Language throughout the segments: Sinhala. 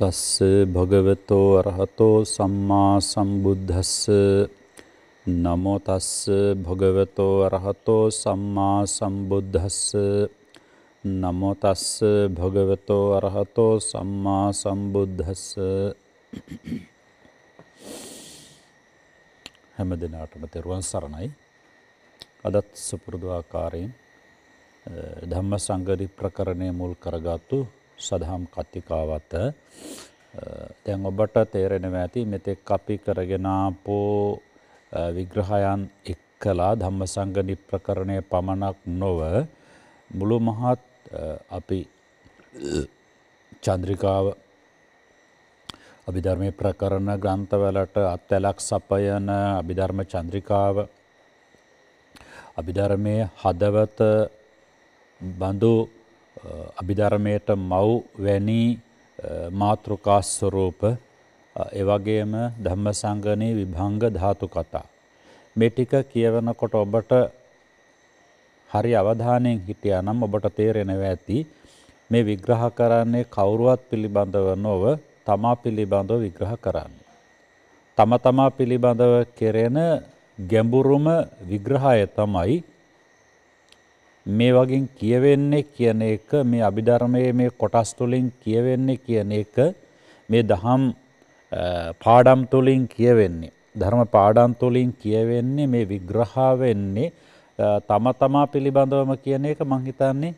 තස්ස භගවතෝ අරහතෝ සම්මා සම්බුද්දස්ස නමෝ තස්ස භගවතෝ අරහතෝ සම්මා සම්බුද්දස්ස නමෝ තස්ස භගවතෝ අරහතෝ සම්මා සම්බුද්දස්ස හැම දිනාටම තෙරුවන් සරණයි අදත් සුපුරුදු ආකාරයෙන් ධම්ම සංගරි ප්‍රකරණය මුල් කරගත්තු සදහම් කත්තිකාවත තැන් ඔබට තේරෙනව ඇති මෙතෙක් අපි කරගෙනාපෝ විග්‍රහයන් එක් කලා ධම්ම සංගනි ප්‍රකරණය පමණක් නොව මුළු මහත් අපි චන්ද්‍රිකාව අභිධර්මය ප්‍රකරණ ග්‍රන්ථවලට අත්තැලක් සපයන අභිධර්ම චන්ද්‍රිකාව අභිධර්මය හදවත බඳු අභිධර්මයට මව් වැනි මාතෘකාස්වරූප එවගේම ධම්ම සංගනී විභංග ධාතු කතා. මේ ටික කියවනකොට ඔබට හරි අවධානයෙන් හිටියා නම් ඔබට තේරෙනව ඇති මේ විග්‍රහ කරන්නේ කවුරුවත් පිළිබඳව නොව තමා පිළිබඳව විග්‍රහ කරන්නේ. තම තමා පිළිබඳව කෙරෙන ගැඹුරුම විග්‍රහය තමයි මේ වගේ කියවෙන්නේ කියන එක මේ අභිධර්මයේ මේ කොටස් තුලින් කියවෙන්නේ කියන එක මේ දහම් පාඩම් තුලින් කියවෙන්නේ ධර්ම පාඩම් තුලින් කියවෙන්නේ මේ විග්‍රහ වෙන්නේ තම තමා පිළිබඳවම කියන එක මං හිතන්නේ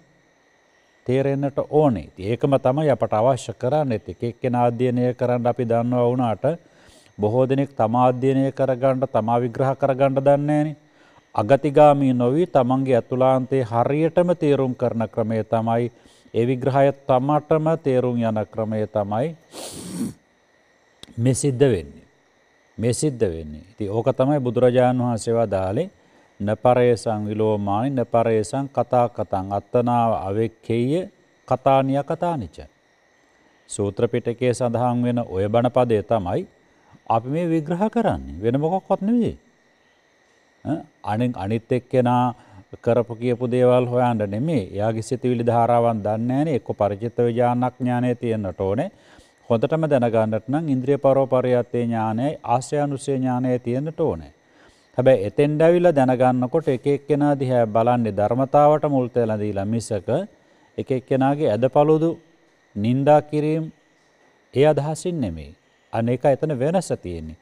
තේරෙන්නට ඕනේ. ඉතින් ඒකම තමයි අපට අවශ්‍ය කරන්නේ. එක එක්කෙනා අධ්‍යයනය කරන්න අපි දන්නවා වුණාට බොහෝ දෙනෙක් තමා අධ්‍යයනය කරගන්න තමා විග්‍රහ කරගන්න දන්නේ නැහැනේ. අගතිගාමී නොවී තමන්ගේ ඇතුලාන්තේ හරියටම තේරුම් කරන ක්‍රමය තමයි ඒ විග්‍රහය තමටම තේරුම් යන ක්‍රමය තමයි මේ සිද්ධ වෙන්නේ. මේ සිද්ධ වෙන්නේ. ඉතින් ඕක තමයි බුදුරජාණන් වහන්සේ වදාළේ නපරේසං විලෝමානි නපරේසං කතා කතං අත්තනාව අවෙක්කෙය කතානිය කතානිච. සූත්‍ර පිටකයේ සඳහන් වෙන ඔය බණ පදය තමයි අපි මේ විග්‍රහ කරන්නේ. වෙන මොකක්වත් නෙවෙයි. අනින් අනිත් එක්කෙනා කරපු කියපු දේවල් හොයන්ට නෙමේ යාගේ සිතිවිලි ධාරාවන් දන්නෑන එක්ක පරිචිත විජානක් ඥානය තියෙන්න්නට ඕනේ හොඳටම දැනගන්නට නම් ඉන්ද්‍රිය පරෝපරයත්තේ ඥානය ආශ්‍යයනුසේ ඥානය තියෙන්න්නට ඕනේ. හැබැයි එතෙන්ඩැවිල්ල දැනගන්නකොට එක එක්කෙනා දිහැ බලන්නේ ධර්මතාවට මුල්තලදීලා මිසක එක එක්කෙනගේ ඇද පළුදු නින්දා කිරීම් ඒ අදහසින් නෙමේ අනේක එතන වෙනස තියෙන්නේ.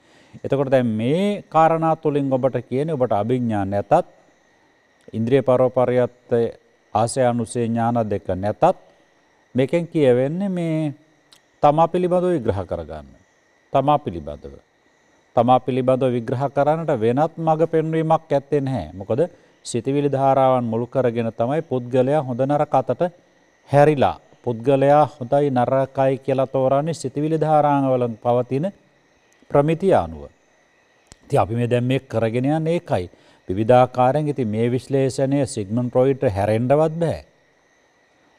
එතකොට දැන් මේ කාරණා තුලින් ඔබට කියන්නේ ඔබට අභිඥා නැතත් ඉන්ද්‍රිය පරෝපරියත් ආසය අනුසේ ඥාන දෙක නැතත් මේකෙන් කියවෙන්නේ මේ තමා පිළිබඳව විග්‍රහ කරගන්න. තමා පිළිබඳව. තමා පිළිබඳව විග්‍රහ කරන්නට වෙනත් මඟ පෙන්වීමක් ඇත්තේ නැහැ. මොකද සිතවිලි ධාරාවන් මුල් කරගෙන තමයි පුද්ගලයා හොඳ නරක අතට හැරිලා පුද්ගලයා හොඳයි නරකයි කියලා තෝරන්නේ සිතවිලි ධාරාවලින් පවතින ප්‍රමිතිය අනුව. ති අපි මේ දැම් මේ කරගෙනයන් ඒකයි. විධාකාරෙන් ඉති මේ විශ්ලේෂණය සිගමන් ප්‍රොයිට් හැරෙන්ඩවත් බෑ.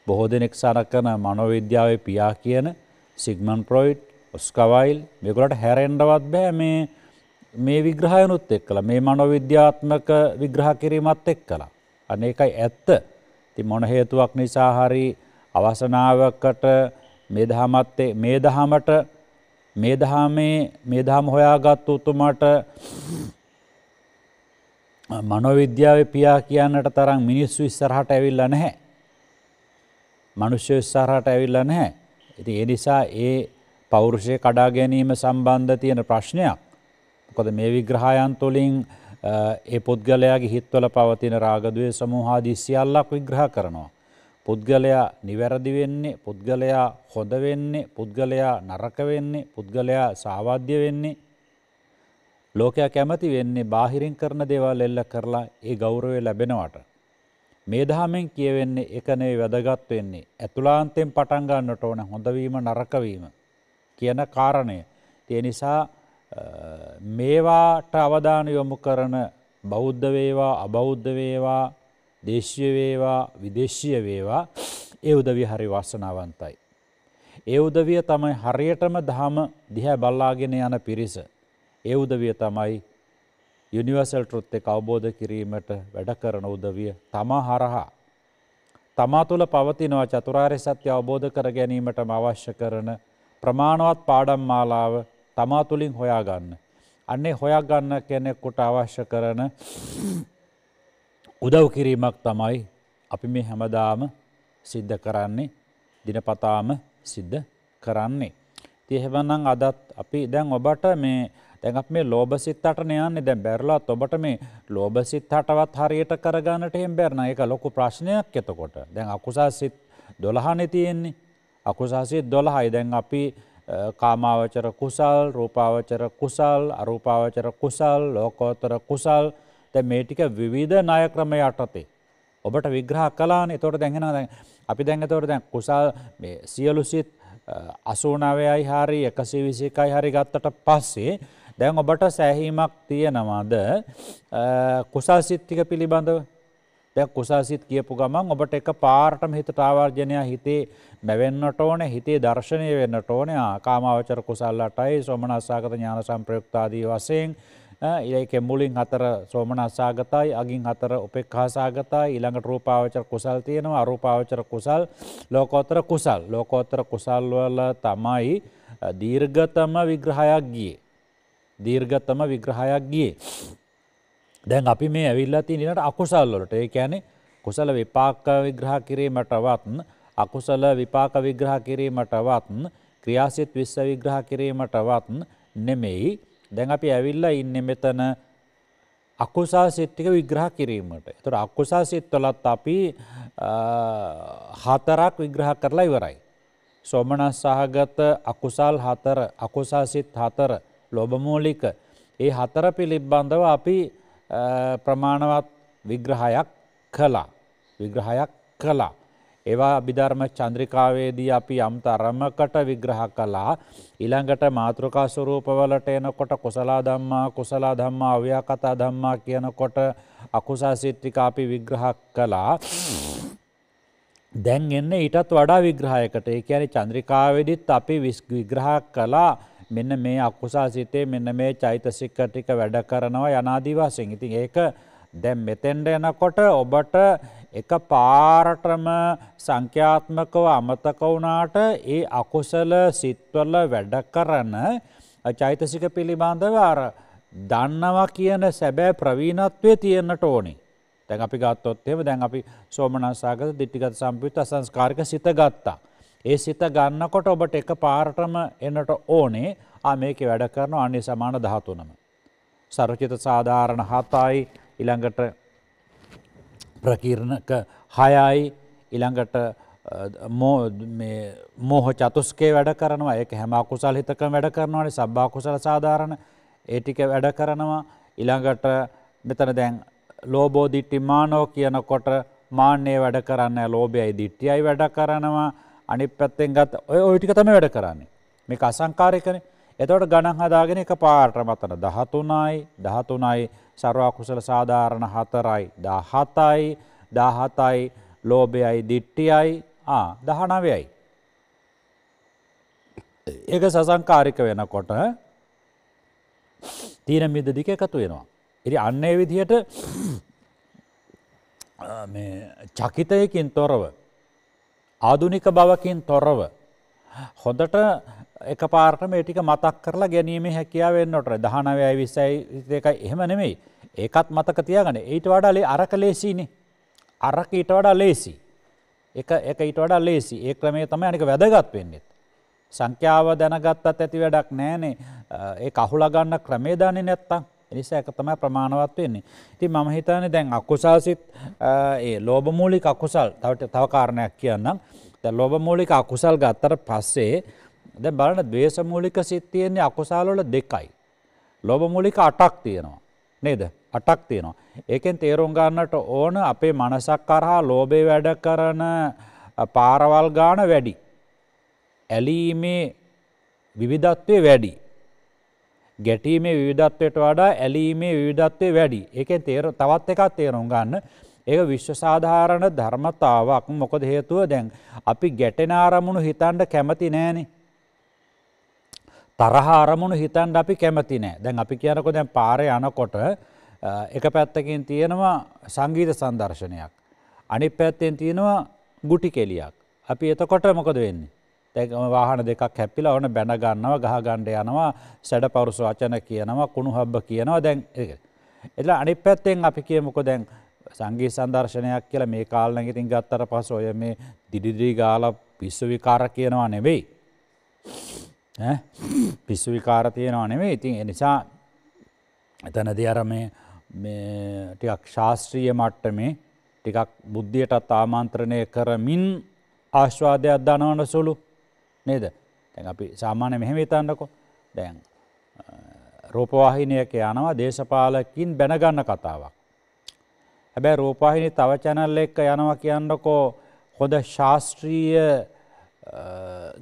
බොහෝ දෙනෙක් සරක් කන මනොවිද්‍යාවේ පියා කියන සිගමන් ප්‍රොයිට් ඔස්කවයිල් මෙකුලට හැරෙන්ඩවත් බෑ මේ මේ විග්‍රහයනුත් එක් කළ මේ මනොවිද්‍යාත්මක විග්‍රහ කිරීමත් එක් කලා. අන එකයි ඇත්ත ති මොන හේතුවක් නිසාහරි අවසනාවකට මේ දහමත්තේ මේ දහමට මේ දහමේ මේ දහම හොයාගත් උතුමාට මනෝවිද්‍යාවේ පියා කියන්නට තරම් මිනිස්සු ඉස්සරහට ඇවිල්ලා නැහැ. මිනිස්සු ඉස්සරහට ඇවිල්ලා නැහැ. ඉතින් ඒ නිසා ඒ පෞරුෂය කඩා ගැනීම සම්බන්ධ තියෙන ප්‍රශ්නයක්. මොකද මේ විග්‍රහයන් තුළින් ඒ පුද්ගලයාගේ හිත්වල පවතින රාග ද්වේෂ සමෝහ ආදී සියල්ලක් විග්‍රහ කරනවා. පුද්ගලයා නිවැරදි වෙන්නේ පුද්ගලයා හොඳ වෙන්නේ පුද්ගලයා නරක වෙන්නේ පුද්ගලයා සාවාද්‍ය වෙන්නේ ලෝකයා කැමති වෙන්නේ බාහිරින් කරන දේවල් එල්ල කරලා ඒ ගෞරවය ලැබෙනවට මේ දහමෙන් කියවෙන්නේ එක නෙවෙයි වැදගත් වෙන්නේ ඇතුළාන්තයෙන් පටන් ගන්නට ඕන හොඳ වීම නරක වීම කියන කාරණය ඒ නිසා මේවාට අවධානය යොමු කරන බෞද්ධ වේවා අබෞද්ධ වේවා දේශීය වේවා විදේශීය වේවා ඒ උදවිය හරි වාසනාවන්තයි. ඒ උදවිය තමයි හරියටම දහම දිහැ බල්ලාගෙන යන පිරිස. ඒ උදවිය තමයි යුනිවර්සල් ටෘත් එක අවබෝධ කිරීමට වැඩ කරන උදවිය තමා හරහා. තමා තුළ පවතිනවා චතුරාර්ය සත්‍ය අවබෝධ කර ගැනීමටම අවශ්‍ය කරන ප්‍රමාණවත් පාඩම් මාලාව තමා තුළින් හොයාගන්න. අන්නේ හොයාගන්න කෙනෙක්කුට අවශ්‍ය කරන උදව් කිරීමක් තමයි අපි මේ හැමදාම සිද්ධ කරන්නේ දිනපතාම සිද්ධ කරන්නේ. තියහෙවනම් අදත් අපි දැන් ඔබට මේ දැඟත් මේ ලෝබ සිත්තටන යන්නේ දැ බැරලත් ඔබට මේ ලෝබ සිත්හටවත් හරියට කරගන්නට එහෙම බැරණ එක ලොකු ප්‍රශ්නයක් එතකොට දැන් අකුසා සිත් දොළහනෙ තියෙන්නේ අකුසාසිත් දොළහයි දැන් අපි කාමාවචර කුසල් රූපාවචර කුසල් අරූපාවචර කුසල් ලෝකෝතර කුසල් ද මේ ටික විවිධ ණය ක්‍රම යටතේ. ඔබට විග්‍රහ කලාන එතොට දැහෙන දැන් අපි දැන්ගතවට දැන් කුසල් සියලු සිත් අසූනාවයයි හාරි එකසි විසිකයි හරි ගත්තට පස්සේ දැන් ඔබට සැහීමක් තියෙනවාද කුසල් සිත්තික පිළිබඳව දැන් කුසාසිත් කියපු ගමන් ඔබට එක පාරටම හිතට ආවර්ජනය හිතේ බැවෙන්නට ඕන හිතේ දර්ශනය වෙන්නට ඕන ආකාමාවචර කුසල්ලටයි සොමනස්සාගත ඥාන සම්ප්‍රයුක්තාදී වසයෙන් ඒකෙ මුලින් හතර සෝමනස්සාගතයි අගින් හතර උපෙක් හාසාගතයි ඊළඟට රූපාවචර කුසල් තියෙනවා අරූපාවචර කුසල් ලෝකෝත්තර කුසල් ලෝකෝත්තර කුසල්වල තමයි දීර්ගතම විග්‍රහයක් ගිය. දීර්ගතම විග්‍රහයක් ගිය. දැන් අපි මේ ඇවිල්ලා තිනට අකුසල්ලොට ඒ ඇනෙ කුසල විපාක විග්‍රහ කිරීමටවත්න් අකුසල විපාක විග්‍රහ කිරීමටවත්න් ක්‍රියාසිත් විශ්ව විග්‍රහ කිරීමටවත්න් නෙමෙයි දැන් අපි ඇවිල්ලා ඉන්නේ මෙතන අකුසල් සිත් ටික විග්‍රහ කිරීමට. ඒතර අකුසල් සිත්වලත් අපි හතරක් විග්‍රහ කරලා ඉවරයි. සෝමනස් සහගත අකුසල් හතර, අකුසල් සිත් හතර, ලෝභ මූලික ඒ හතර පිළිබඳව අපි ප්‍රමාණවත් විග්‍රහයක් කළා. විග්‍රහයක් කළා. ඒවා අභිධර්ම චන්ද්‍රිකාවේදී අපි යම් තරමකට විග්‍රහ කලා ඉළඟට මාතෘකාස්වරූපවලට එනකොට කොසලා දම්මා කුසලා දම්මා අව්‍යාකතා දම්මා කියනකොට අකුසා සිට්ටික අපි විග්‍රහක් කලා. දැන් එන්න ඊටත් වඩා විග්‍රහයකට ඒ ඇනි චන්ද්‍රිකාවෙදිත් අපි විග්‍රහක් කලා මෙන්න මේ අක්කුසා සිතේ මෙන්න මේ චෛතසික්ක ටික වැඩ කරනවා යනාදිවාසින් ඉතින් ඒක දැන් මෙතෙන්ට එනකොට ඔබට එක පාරටම සංඛ්‍යාත්මකව අමතක වුණාට ඒ අකුසල සිත්වල වැඩ කරන චෛතසික පිළිබඳව අර දන්නවා කියන සැබෑ ප්‍රවීණත්වය තියෙන්නට ඕනි. දැන් අපි ගත්තොත් එහෙම දැන් අපි සෝමනස්සාගත ditthිගත සම්පයුත්ත අසංස්කාරික සිත ගත්තා. ඒ සිත ගන්නකොට ඔබට එක පාරටම එනට ඕනේ ආ මේකේ වැඩ කරන අනේ සමාන 13ම. සරචිත සාධාරණ 7යි ඉළඟට ප්‍රකීර්ණක හයයි ඉළඟට මෝහ චතුස්කේ වැඩ කරනවා ඒක හැම කුසල් හිතක වැඩ කරනවාට සබ්බා කුසල සාධාරණ ඒටික වැඩ කරනවා ඉළඟට මෙතන දැන් ලෝබෝදිට්ටි මානෝ කියනකොට මාන්‍යය වැඩ කරන්න ලෝබයයි දිට්ටියයි වැඩ කරනවා අනි පැත්තෙන් ගත් ඔය ඔයිටික තම වැඩ කරන්නේ මේ අසංකාරයකන එතවට ගණන් හදාගෙන එක පාට මතන දහතුනයි දහතුනයි සරවා කුසල සාධාරණ හතරයි දහතයි දහතයි ලෝභයයි දිට්ටියයි දහනවයයි. ඒක සසංකාරික වෙනකොට තීන මිද දික එකතු වෙනවා. එරි අන්නේ විදිහට චකිතයකින් තොරව ආදුනික බවකින් තොරව හොඳට එක පාර්ට මේ ටික මතක් කරලා ගැනීම හැකියාව වෙන්නට දහනවයයි විසයි දෙකයි එහෙම නෙමෙයි ඒකත් මතක තියාගන ඊට වඩාලේ අරක ලේසිනේ අරක ඊට වඩා ලේසි එක එක ඊට වඩා ලේසි ඒ ක්‍රමේ තමයි අනික වැදගත් වෙන්නේ සංඛ්‍යාව දැනගත්තත් ඇති වැඩක් නෑනේ ඒ අහුලා ගන්න ක්‍රමේ දන්නේ නැත්තම් එනිසා එක තමයි ප්‍රමාණවත් වෙන්නේ ඉතින් මම හිතන්නේ දැන් අකුසල්සිත ඒ ලෝභ මූලික අකුසල් තව තව කාරණයක් කියන්නම් දැන් ලෝභ මූලික අකුසල් ගත්තට පස්සේ දැ බලන දේශමූලික සිත් තියෙන්නේ අකුසාලොල දෙකයි. ලොබමූලික අටක් තියෙනවා. නේද අටක් තියෙනවා. ඒකෙන් තේරුම් ගන්නට ඕන අපේ මනසක් කරහා ලෝබේ වැඩ කරන පාරවල් ගාන වැඩි. ඇලීමේ විවිධත්වය වැඩි. ගැටීමේ විවිධත්වයට වඩා ඇලීමේ විවිධත්වය වැඩි එකෙන් තේර තවත් එකක් තේරුම් ගන්න ඒ විශ්වසාධාරණ ධර්මතාවක් මොකද හේතුව දැන් අපි ගැටෙන ආරමුණු හිතන්ට කැමති නෑනේ තරහ අරමුණු හිතන්ට අපි කැමති නෑ දැන් අපි කියනකො දැන් පාරය යනකොට එක පැත්තකින් තියෙනවා සංගීත සංදර්ශනයක්. අනි පැත්තෙන් තියෙනවා ගුටි කෙලියක්. අපි එතකොට මොකද වෙන්නේ. තැකම වාහන දෙකක් හැපිලා ඕන බැනගන්නවා ගහගණ්ඩ යනවා සැඩ පවරුස වචන කියනවා කුණු හබ්බ කියනවා දැන් එල අනි පැත්තෙන් අපි කියමුකො දැන් සංගී සංදර්ශනයක් කියලා මේ කාලන ඉතින් ගත්තර පස ඔය මේ දිඩිදිී ගාල පිස්සු විකාර කියනවා නෙවෙයි. පිස්සු විකාර තියෙනවා නෙවේ ඉතින් එනිසා එතනද අර මේ ටිකක් ශාස්ත්‍රීය මට්ටමේ ටිකක් බුද්ධියටත් ආමාන්ත්‍රණය කරමින් ආශ්වාදයක් දනවන සුළු නේද තැන් අපි සාමාන්‍ය මෙහෙම හිතන්නකො දැන් රෝපවාහිනයක යනවා දේශපාලකින් බැනගන්න කතාවක්. හැබැ රෝපවාහිනි තව චැනල්ල එක්ක යනවා කියන්නකෝ හොද ශාස්ත්‍රීය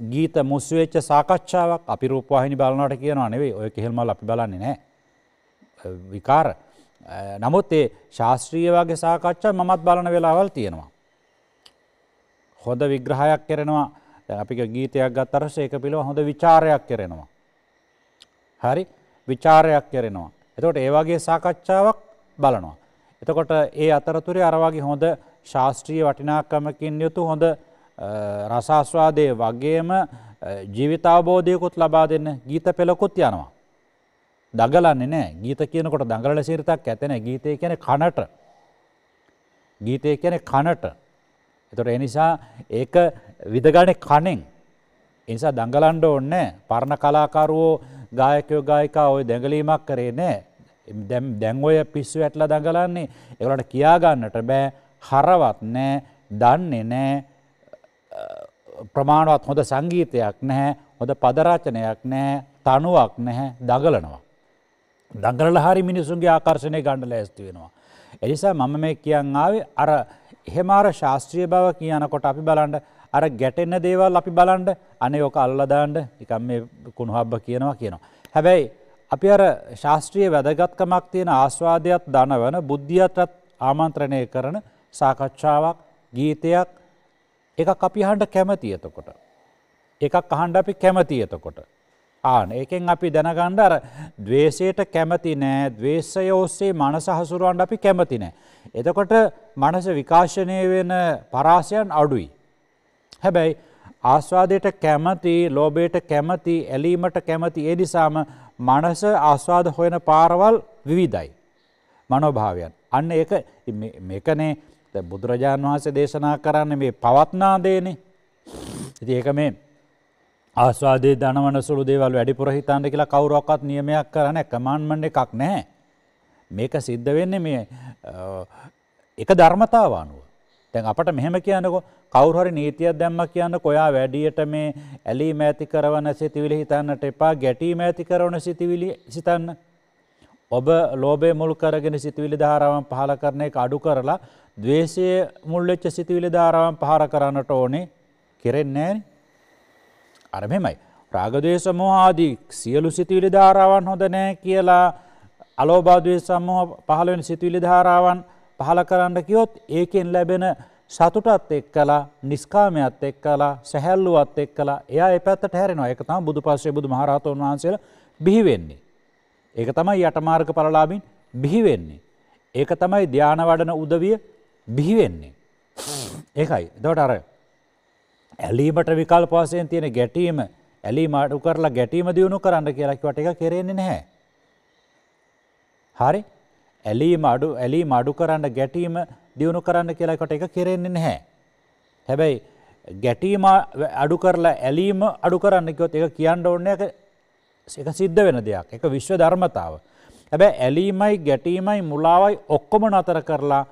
ගීත මුස්වෙච්ච සාකච්ඡාවක් අපි රූපවාහිනි බලනට කියනවා නෙවේ ඔය කෙහෙල්මල් අපි බලන්නේ නෑ විකාර නමුත් ඒ ශාස්ත්‍රීය වගේ සාකච්ඡා මමත් බලන වෙලාවල් තියෙනවා. හොඳ විග්‍රහයක් කරෙනවා අපි ගීතයක් ගත් අරස ඒක පිළිව හොඳ විචාරයක් කරෙනවා. හරි විචාරයක් කරෙනවා. එතකොට ඒවාගේ සාකච්ඡාවක් බලනවා. එතකොට ඒ අතරතුරේ අරවාගේ හොඳ ශාස්ත්‍රීය වටිනාකමකින් යුතු හොඳ රසාස්වාදය වගේම ජීවිතාබෝධයකුත් ලබා දෙන්න ගීත පෙළකුත් යනවා. දගලන්නේ නෑ ගීත කියනකොට දඟල සිරිතක් ඇතන ගීතය කියන කනට. ගීතය කියන කනට. එතොට එනිසා ඒක විදගණ කනෙන්. එනිසා දඟලන්ඩ ඔන්නෑ පරණ කලාකරුවෝ ගායකයෝ ගායිකා ඔය දැඟලීමක් කරේ නෑ. දැන් ඔය පිස්සු ඇටල දඟලන්නේ එවලට කියාගන්නට බෑ හරවත් නෑ දන්නේ නෑ ප්‍රමාණවත් හොඳ සංගීතයක් නැහැ හොඳ පදරාචනයක් නැහැ තනුවක් නැහැ දගලනවා. දගල හරි මිනිසුන්ගේ ආකර්ශණය ගණ්ඩ ලෑස්ති වෙනවා. එනිසා මම මේ කියන් ආවේ අර එහෙමාර ශාස්ත්‍රීය බව කියනකොට අපි බලන්ඩ අර ගැටෙන්න දේවල් අපි බලන්ඩ අනේ ඕක අල්ලදාන්ඩ එකම් මේ කුණු හබ්බ කියනවා කියනවා. හැබැයි අපි අර ශාස්ත්‍රීය වැදගත්කමක් තියෙන ආස්වාදයක් දනවන බුද්ධියටත් ආමන්ත්‍රණය කරන සාකච්ඡාවක් ගීතයක් එකක් අපි හන්ට කැමති එතකොට. එකක් අහන්ඩ අපි කැමති එතකොට. ආන එකෙන් අපි දැනගණ්ඩ අර දවේශයට කැමති නෑ දවේශය ඔස්සේ මනස හසුරුවන්ඩ අපි කැමති නෑ. එතකොට මනස විකාශනය වෙන පරාසයන් අඩුයි. හැබැයි ආස්වාදයට කැමති ලෝබේට කැමති ඇලීමට කැමති එනිසාම මනස ආස්වාද හොයන පාරවල් විවිධයි. මනෝභාවයන්. අන්න එක මේකනේ ද බුදුරජාණන් වහන්සේ දේශනා කරන්න මේ පවත්නාදේනේ. ඉති ඒක මේ ආස්වාදේ දනවන සුළු දේවල් වැඩිපුර හිතන්න කියලා කවුරක්වත් නියමයක් කරන කමන්මන්ඩ එකක් නෑ. මේක සිද්ධ වෙන්නේ මේ එක ධර්මතාවානුව. තැන් අපට මෙහෙම කියනකො කවුහරි නීතියක් දැම්ම කියන්න කොයා වැඩියට මේ ඇලි මෑති කරවන සිතිවිලි හිතන්නට එපා ගැටී මෑති කරවන සිතිවිලි සිතන්න. ඔබ ලෝබේ මුල් කරගෙන සිතිවිලි ධාරාවන් පහල කරන එක අඩු කරලා ද්වේෂය මුල් වෙච්ච සිතුවිලි ධාරාවන් පහර කරන්නට ඕනේ කෙරෙන්නේ නැහැ. අර මෙහෙමයි. රාග ද්වේෂ මොහ ආදී සියලු සිතුවිලි ධාරාවන් හොඳ නැහැ කියලා අලෝභ ද්වේෂ මොහ පහළ වෙන සිතුවිලි ධාරාවන් පහළ කරන්න කිව්වොත් ඒකෙන් ලැබෙන සතුටත් එක්කලා නිස්කාමයත් එක්කලා සැහැල්ලුවත් එක්කලා එයා ඒ පැත්තට හැරෙනවා. ඒක තමයි බුදුපස්සේ බුදුමහරහතන් වහන්සේලා බිහි වෙන්නේ. ඒක තමයි යටමාර්ග පළලාභින් බිහි වෙන්නේ. ඒක තමයි ධානා වඩන උදවිය බිහිවෙන්නේ. ඒකයි දවට අර ඇලීමට විකල් පාසයෙන් තියෙන ගැටීම ඇලි මාටු කරලා ගැටීම දියුණු කරන්න කියලක්වට එක කෙරෙන්නේ නැහැ. හරි ඇලීම අඩු ඇලි මඩු කරන්න ගැටීම දියුණු කරන්න කියලකට එක කෙරෙන්නේ නැහැ. හැබැයි ගැටීම අඩු කරලා ඇලීම අඩු කරන්නකොත් එක කියන්න ඕන්න එක එක සිද්ධ වෙන දෙයක් එක විශ්ව ධර්මතාව. හැබැ ඇලීමයි ගැටීමයි මුලාවයි ඔක්කොම නතර කරලා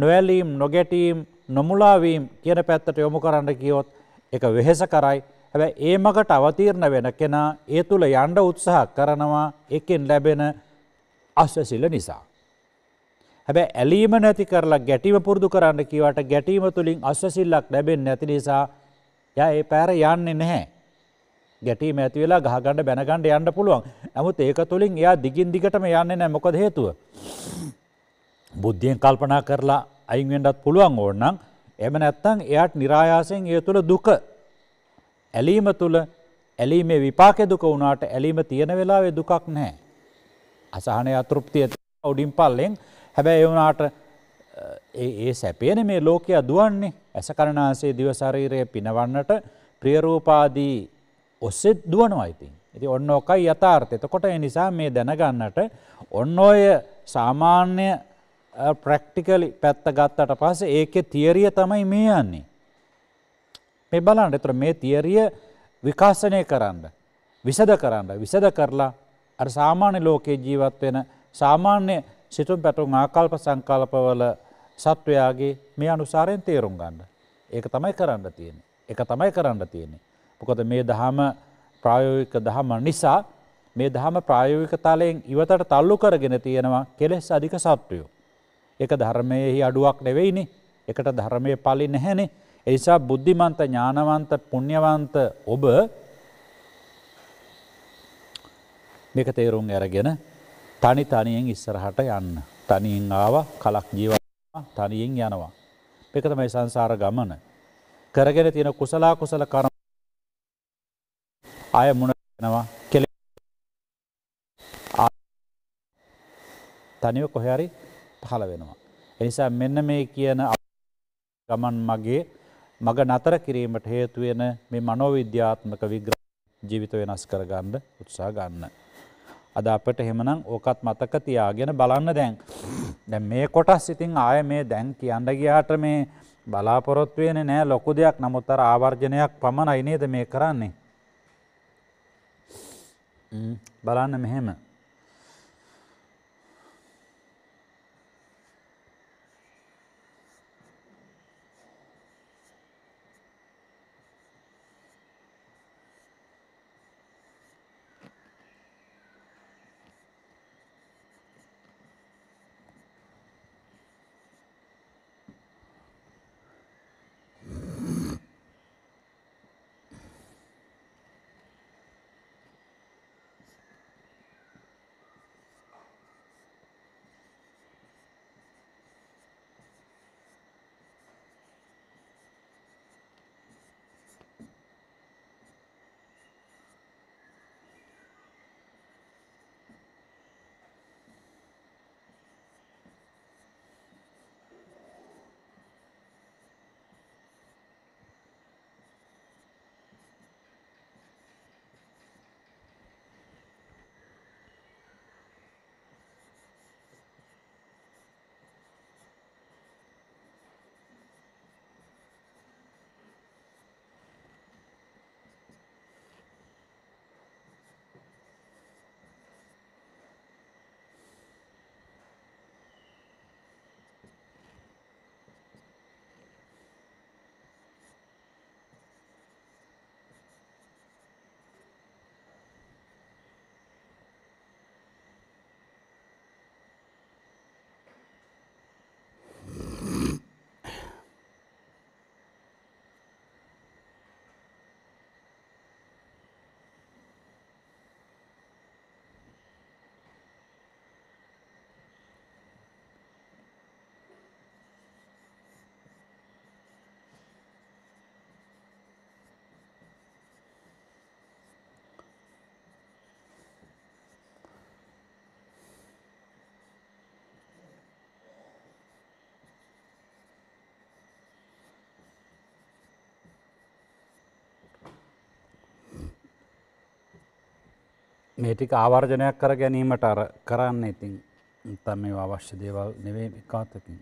නොවැලීම් නොගැටීම් නොමුලාවීම් කියන පැත්තට යොමු කරන්න කියොත් එක වෙහෙස කරයි හැබැ ඒ මකට අවතීරණ වෙන කෙනා ඒ තුළ යන්ඩ උත්සාහ කරනවා එකෙන් ලැබෙන අස්වැසිල නිසා. හැබැ ඇලීම නැති කරලා ගැටිම පුරදු කරන්න කිවට ගැටීම තුළින් අස්වසිල්ලක් ලැබෙන් නැති නිසා ය ඒ පැර යන්නේ නැහැ. ගැටීම ඇතිවෙලා ගහගණඩ බැනගණඩ යන්න පුළුවන් ඇමුත් ඒක තුළින් එයා දිගින් දිගටම යන්නේ නෑ මොකද හේතුව. බුද්ධියෙන් කල්පනා කරලා අයින්වෙන්ඩත් පුළුවන් ඕන්නම් එම නැත්තං එයාට නිරායාසයෙන් ඒ තුළ දුක ඇලීම තුළ ඇලීමේ විපාකෙ දුක වුණට ඇලීම තියෙන වෙලාවේ දුකක් නෑ. අසාහන අතෘප්තිය ඔඩින් පල්ලෙෙන් හැබැ එවුනාට ඒ සැපේන මේ ලෝකයා දුවන්නේ ඇස කරනාසේ දිවශරීරය පිනවන්නට ප්‍රියරූපාදී ඔස්සෙත් දුවනවා අයිතින්. ඇති ඔන්න ඕකයි යථාර්ථය එතකොට එනිසා මේ දැනගන්නට ඔන්න ඔය සාමාන්‍ය ප්‍රක්ටිකලි පැත්ත ගත්තට පස්ස ඒක තියරිය තමයි මේ යන්නේ. මේ බලන්න එතුර මේ තියරිය විකාශනය කරන්න. විසද කරන්න විසද කරලා අ සාමාන්‍ය ලෝකයේ ජීවත් වෙන සාමාන්‍ය සිතුම් පැටුම් ආකල්ප සංකල්පවල සත්වයාගේ මේ අනුසාරයෙන් තේරුම් ගන්න. ඒක තමයි කරන්න තියෙන. එක තමයි කරන්න තියෙන්නේ. මොකොද මේ දහම ප්‍රායෝවික දහම නිසා මේ දහම ප්‍රායෝවික තලයෙන් ඉවතට තල්ලු කරගෙන තියෙනවා කෙලෙස් අධික සත්වයෝ. එක ධර්මයෙහි අඩුවක් නෙවෙයිනේ එකට ධර්මය පලි නැහැනේ. එනිසා බුද්ධිමන්ත ඥානවන්ත පුුණ්්‍යවන්ත ඔබ මේක තේරුම් ඇරගෙන තනි තනියෙන් ඉස්සරහට යන්න. තනියෙන් ආව කලක් ජීව තනියෙන් යනවා. එකතමයි සංසාර ගමන. කරගෙන තියෙන කුසලා කුසල කරම අය මුණනවා කෙල තනිව කොහැරි පහළ වෙනවා. එනිසා මෙන්න මේ කියන ගමන් මගේ මග නතර කිරීමට හේතුවෙන මේ මනෝවිද්‍යාත්මක විග්‍ර ජීවිත වෙනස් කරගන්න උත්සා ගන්න. අද අපට හෙමනම් ඕකත් මතක තියාගෙන බලන්න දැන්. දැ මේ කොටස් ඉතින් ආය මේ දැන් කියන්න ගියාට මේ බලාපොරොත්වයන නෑ ලොකු දෙයක් නමුත්තර ආවර්ජනයක් පමණ අයිනේද මේ කරන්නේ. බලන්න මෙහෙම. මේ ටික ආවර්ජනයක් කර ගැනීමට අර කරන්න ඉතින් තම මේ අවශ්‍ය දේවල් නෙවේ එකකාතකින්.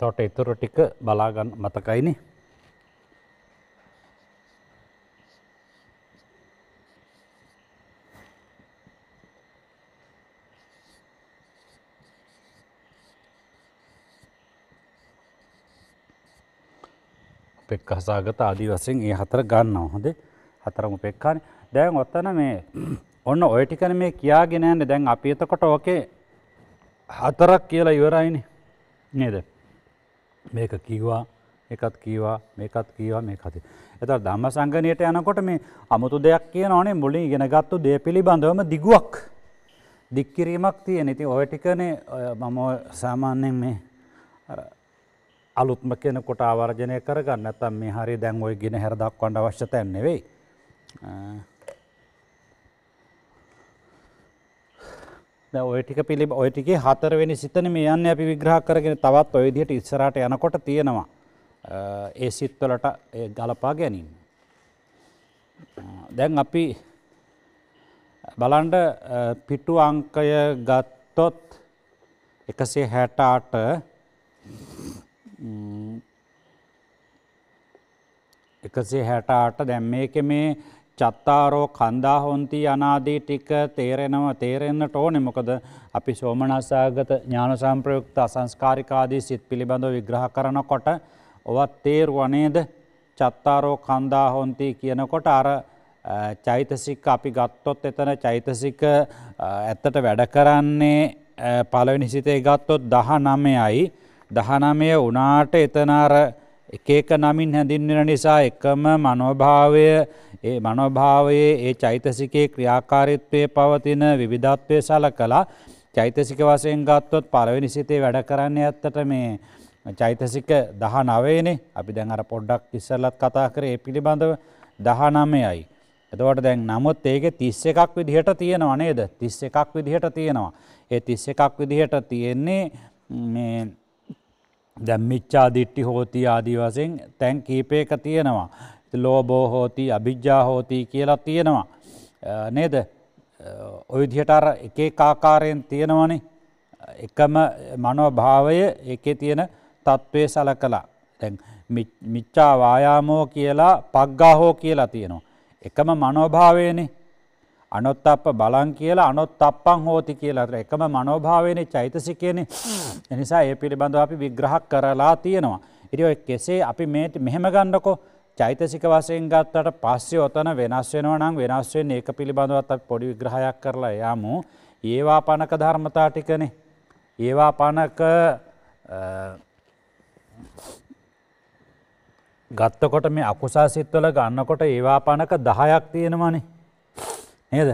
තොට ඉතුරු ටික බලාගන්න මතකයිනේ උපෙක්ක හසාගත ආදී වසයෙන් ඒ හතර ගන්න හොද හතරම උපෙක්කාන දැන් ඔත්තන මේ ඔන්න ඔයටිකන මේ කියාගෙනෑන්න දැන් අපි එතකොට ඕකේ හතරක් කියලා ඉවරයිනි නේද මේක කිව්වා එකත් කීවා මේකත් කීවා මේ කති. එත ධම්ම සංගනයට යනකොට මේ අමුතු දෙයක් කියන ඕනේ මුලින් ඉගෙනගත්තු දේ පිළිබඳවම දිගුවක් දික්කිරීමක් තිය නති ඔය ටිකනේ මම සාමාන්‍යෙන් මේ අලුත්ම කියෙන කොට ආවර්ජනය කරගන්න ඇතම් මේ හරි දැන් ඔය ගෙන හැරදක් කොඩ අවශ්‍යතයන්නෙවෙයි. ඔය ටික පිළි ඔය ටිකේ හතරවෙනි සිතන මේ යන්න අපි විග්‍රහ කරගෙන තවත් ඔය විදිහට ඉස්සරහට යනකොට තියෙනවා ඒ සිත්වලට ගලපා ගැනීම. දැන් අපි බලන්ඩ පිටු අංකය ගත්තොත් එකසේ හැටාට එකසේ හැටාට දැම් මේක මේ චත්තාරෝ කන්දාහොන්ති අනාදී ටික තේරෙනව තේරෙන්න්න ටෝනෙ මොකද අපි සෝමනස්සාගත ඥාන සම්ප්‍රයුක්ත අසංස්කාරිකාදී සිත් පිළිබඳව විග්‍රහ කරන කොට ඔවත් තේරුවනේද චත්තාරෝ කන්දාහොන්ති කියනකොට අර චෛතසික අපි ගත්තොත් එතන චෛතසික ඇත්තට වැඩ කරන්නේ පලවෙනි සිතේ ගත්තොත් දහ නමයයි දහනමය වනාට එතනාර එක එක නමින් හැඳින්වෙන නිසා එකම මනෝභාවය ඒ මනෝභාවයේ ඒ චෛතසිකයේ ක්‍රියාකාරීත්වය පවතින විවිධත්වය සලකලා චෛතසික වශයෙන් ගත්තොත් පළවෙනි සිතේ වැඩ කරන්නේ ඇත්තට මේ චෛතසික 19නේ. අපි දැන් අර පොඩ්ඩක් ඉස්සෙල්ලත් කතා කරේ ඒ පිළිබඳව 19යි. එතකොට දැන් නමුත් ඒකේ 31ක් විදිහට තියෙනවා නේද? 31ක් විදිහට තියෙනවා. ඒ 31ක් විදිහට තියෙන්නේ මේ දැම් මිච්චා දිට්ටි හෝති ආදී වසෙන් තැන් කීපයක තියෙනවා. ලෝබෝ හෝති අභිජ්ජා හෝතිී කියලා තියෙනවා. නේද ඔයදිහටර එකේ කාකාරයෙන් තියෙනවනි එකම මනෝභාවය එකේ තියෙන තත්ත්වය සල කලා තැන් මිච්චා වායාමෝ කියලා පග්ගා හෝ කියලා තියෙනවා. එකම මනෝභාවයනේ අනොත් අප බලන් කියලා අනොත් අපං හෝති කියලාතර එකම මනෝභාවනේ චෛතසි කියනෙ එනිසා ඒ පිළිබඳව අපි විග්‍රහක් කරලා තියෙනවා. ඉරිඔ කෙසේ අපි මේට මෙහෙම ගණ්ඩකෝ චෛතසික වසයෙන් ගත්තට පස්සේ ඔතන වෙනස් වෙනවා නම් වෙනස්වෙන් ඒක පිළිබඳවත් අප පොඩි විග්‍රහයක් කරලා යාමු ඒවා පනක ධර්මතා ටිකනේ. ඒවා පනක ගත්තකොට මේ අකුසා සිත්වල ගන්නකොට ඒවා පනක දහයක් තියෙනවනේ නේද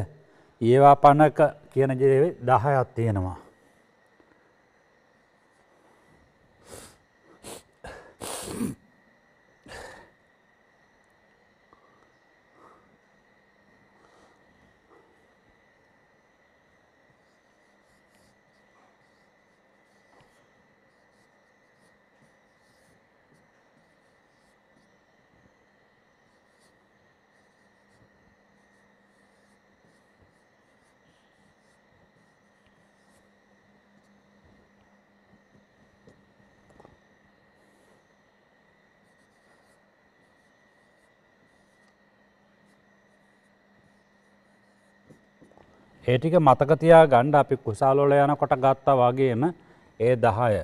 ඒවා පණක කියන ජේ දහයත් තියෙනවා ඒටික මතකතියා ගණ්ඩ අපි කුසාලොල යන කොට ගත්තා වගේම ඒ දහය.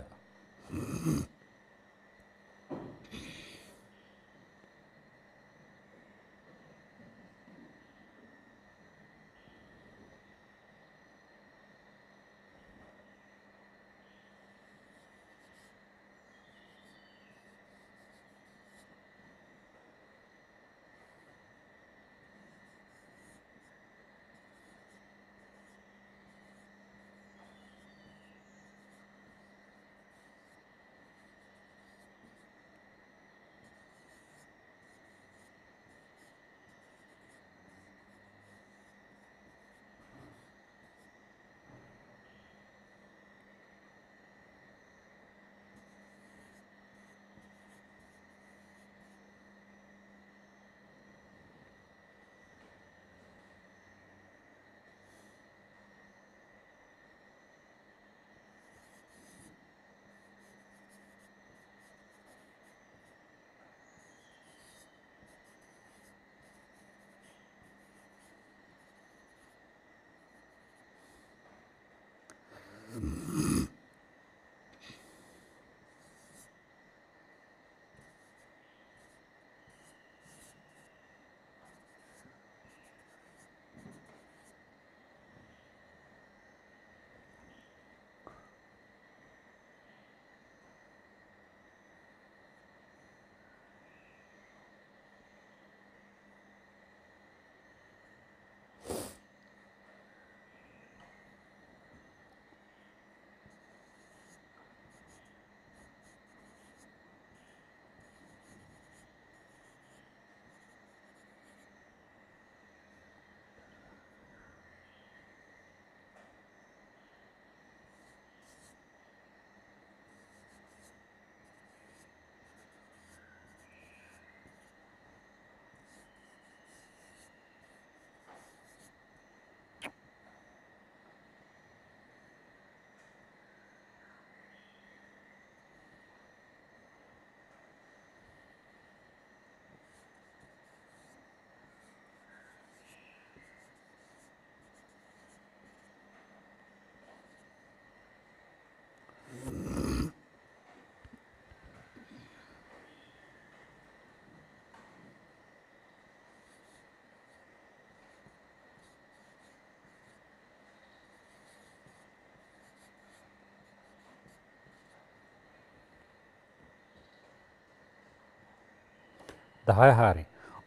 දහය හරි.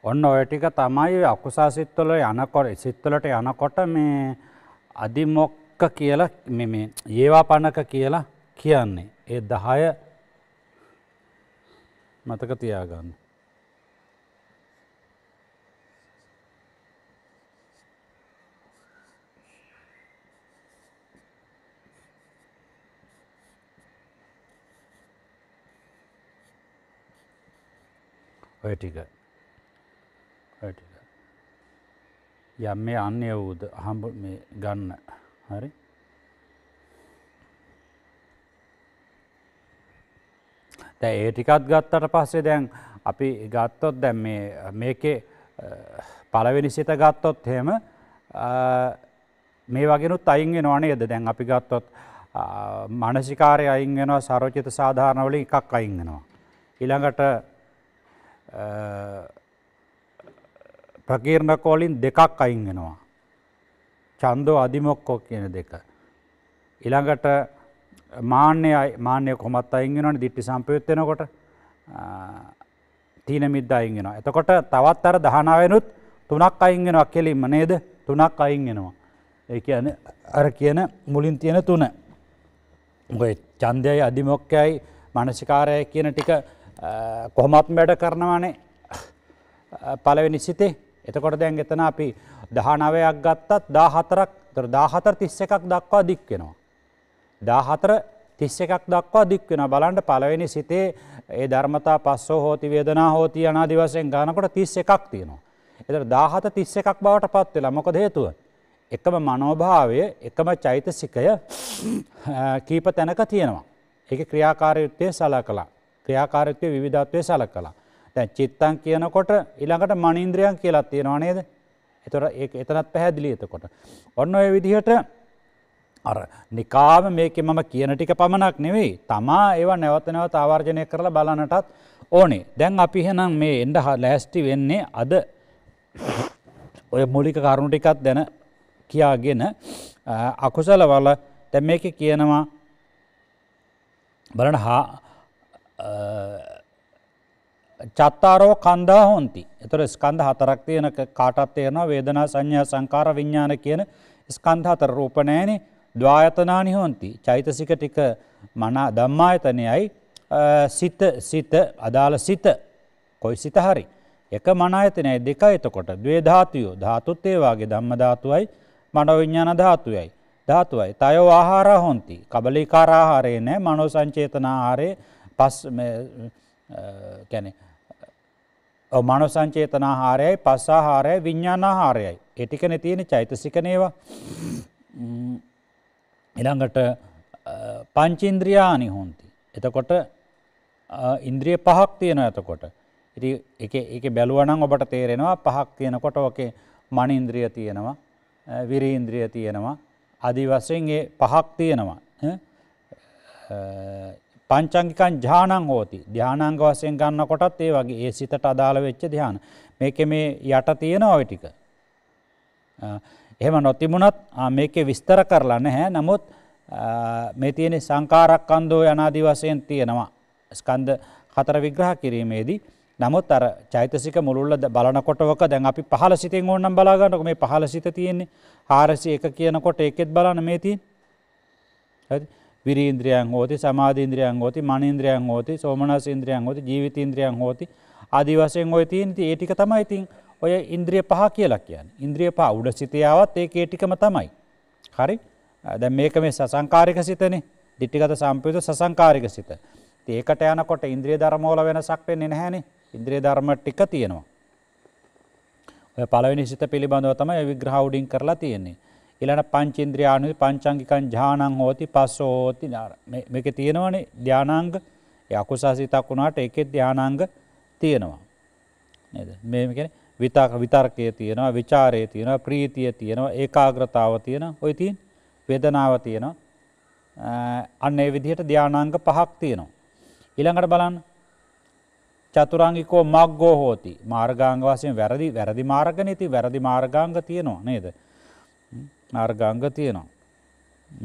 ඔන්න ඔය ටික තමයි අකුසා සිත්වල යනකොට සිත්වලට යනකොට මේ අධිමොක්ක කියලා ඒවා පණක කියලා කියන්නේ. ඒ දහය මතක තියාගන්න. ඔය ටික ටික යම් මේ අන්‍ය වූද හම්බ මේ ගන්න හරි දැ ඒ ටිකත් ගත්තට පස්සේ දැන් අපි ගත්තොත් දැන් මේකේ පලවෙනි සිත ගත්තොත් හෙම මේ වගෙනුත් අයින්ගෙන අනේද දැන් අපි ගත්තොත් මනසිකාරය අයින්ගෙනවා සරෝචිත සාධාරණවල එකක් අයින්ගෙනවා. ඉළඟට ප්‍රකීර්ණ කෝලින් දෙකක් අයින් වෙනවා. චන්දෝ අධිමොක්කෝ කියන දෙක. ඉළඟට මාන්‍ය මාන්‍ය කොමත් අයිගෙනන දිට්ටි සම්පයුත්තෙනකොට තීන මිද්ද අයිගෙන. එතකොට තවත් අර දහනාවෙනුත් තුනක් අයිගෙන අක්කෙලින්ම නේද තුනක් අයිගෙනවා. ඒ කියන අර කියන මුලින් තියෙන තුන. ගොයි චන්දයයි අධිමොක්කයයි මනසිකාරය කියන ටික කොහොමත් වැඩ කරනවානේ පලවෙනි සිතේ එතකොට දැන් එතන අපි දහනවයක් ගත්තත් දාහතරක් තර දාහතර තිස්ස එකක් දක්වා දික්වෙනවා. දාහතර තිස්ස එකක් දක්වා දික්වෙන බලන්ට පලවෙනි සිතේ ඒ ධර්මතා පස්සෝ හෝති වේදනා හෝති අනාදිවසයෙන් ගානකොට තිස්ස එකක් තියෙනවා. එතර දාහත තිස්ස එකක් බවට පත් වෙලා මොකද හේතුව. එකම මනෝභාවය එකම චෛතසිකය කීප තැනක තියෙනවා. එක ක්‍රියාකාරයුත්තය සලා කලා. ක්‍රියාකාරත්වය විධත්වය සලකලා. දැන් චිත්තන් කියනකොට ඉළඟට මනින්ද්‍රියන් කියලා තියෙනවා නේද. එතොර ඒ එතනත් පැහැදිලි එතකොට. ඔන්න ඔය විදිහට අර නිකාම මේක මම කියන ටික පමණක් නෙවෙයි තමා ඒවා නැවත නැවත ආවර්ජනය කරලා බලනටත් ඕනේ දැන් අපි එහෙනම් මේ එන්ඩ ලෑස්ටි වෙන්නේ අද ඔය මූලික කරුණු ටිකත් දැන කියාගෙන අකුසලවල දැන් මේක කියනවා බලන හා චත්තාරෝ කන්දා හොන්ති එතුර ස්කන්ධ හතරක් තියෙන කාටත්තයනවා වේදනා සංඥා සංකාර විඤ්ඥාන කියන ස්කන්ධ හතර රූපනෑන දවායතනානි හොන්ති චෛතසික ටික මනා දම්මායතනයයි සිත සිත අදාළ සිත කොයි සිත හරි එක මනායතනය දෙක එතකොට දේ ධාතුයෝ ධාතුත්තේවාගේ දම්ම ධාතුවයි මනොවිඤ්ඥාන ධාතුයයි ධාතුවයි තයෝ ආහාර හොන්ති කබලිකාරාහාරේ නෑ මනෝ සංචේතන ආරේ පස් ගැන මනු සංචේතනාහාරයයි පස්සාහාරය විඤ්ඥානාහාරයයි. එටිකන තියෙන චෛතසිකනේවා එළඟට පංචින්ද්‍රියානි හොන්ති. එතකොට ඉන්ද්‍රිය පහක් තියෙන ඇතකොට. ඉති එක බැලුවනං ඔබට තේරෙනවා පහක් තියෙනකොට ඕකේ මන ඉන්ද්‍රිය තියෙනවා විරි ඉන්ද්‍රිය තියෙනවා අධිවස්සෙන්ගේ පහක් තියෙනවා පංචංගිකන් ජානං හෝති ධ්‍යානංග වසයෙන් ගන්න කොටත් ඒ වගේ ඒ සිතට අදාළ වෙච්ච ධ්‍යාන මේක මේ යට තියෙන ඔයටික. එහෙම නොතිමුණත් මේකෙ විස්තර කරලා නැහැ නමුත් මේ තියෙන සංකාරක් කන්දෝ යනාදී වසයෙන් තියෙනවා ස්කන්ද හතර විග්‍රහ කිරීමේදී නමුත් අර චෛතසික මුළුල්ල බලනකොටක දැන් අපි පහල සිතෙන් ඕන්නම් බලාගන්නක මේ පහල සිත තියෙන්නේ හාරසි එක කියනකොට එකෙත් බලන මේ තින් ඇති විරීන්ද්‍රයන් හෝති සමාධීන්ද්‍රයන් හෝති මනේන්ද්‍රයන් හෝති සෝමනස් ඉන්ද්‍රයන් හෝති ජීවිතීන්ද්‍රයන් හෝති අදි වශයෙන් ඔය තියනති ඒටික තමයි ඉතින් ඔය ඉන්ද්‍රිය පහ කියලා කියන්න ඉන්ද්‍රිය පහ උඩ සිතයාවත් ඒ ඒටිකම තමයි. හරි දැ මේක මේ සසංකාරික සිතනේ දිිටිගත සම්පයුතු සසංකාරික සිත. ඒකට යනකොට ඉන්ද්‍රිය ධර්මෝල වෙන සක්වෙන්නේ නැහැනි ඉන්ද්‍රිය ධර්ම ටික තියෙනවා. පලවිනි සිත පිළිබඳව තම විග්‍රහවඩින් කරලා තියෙන්නේ. ඉලට පංචින්ද්‍රයානු පංචංගිකන් ජානං හෝති පස්සෝති මේක තියෙනවන ධ්‍යානංග යකුසාසිතක් වුණාට එකෙත් ධ්‍යානංග තියෙනවා. මේකෙන විතාක විතර්කය තියෙනවා විචාරය තියෙනවා ප්‍රීතිය තියෙනවා ඒ ආග්‍රතාව තියෙන ඔයිතින් වෙදනාව තියෙනවා අන්න ඒ විදිහට ධ්‍යානංග පහක් තියෙනවා. ඉළඟට බලන් චතුරංගිකෝ මක්ගෝ හෝති මාර්ගාංග වසයෙන් වැරදි වැරදි මාර්ගනීති වැරදි මාර්ගාංග තියෙනවා නේද. මාර්ගාංග තියෙනවා.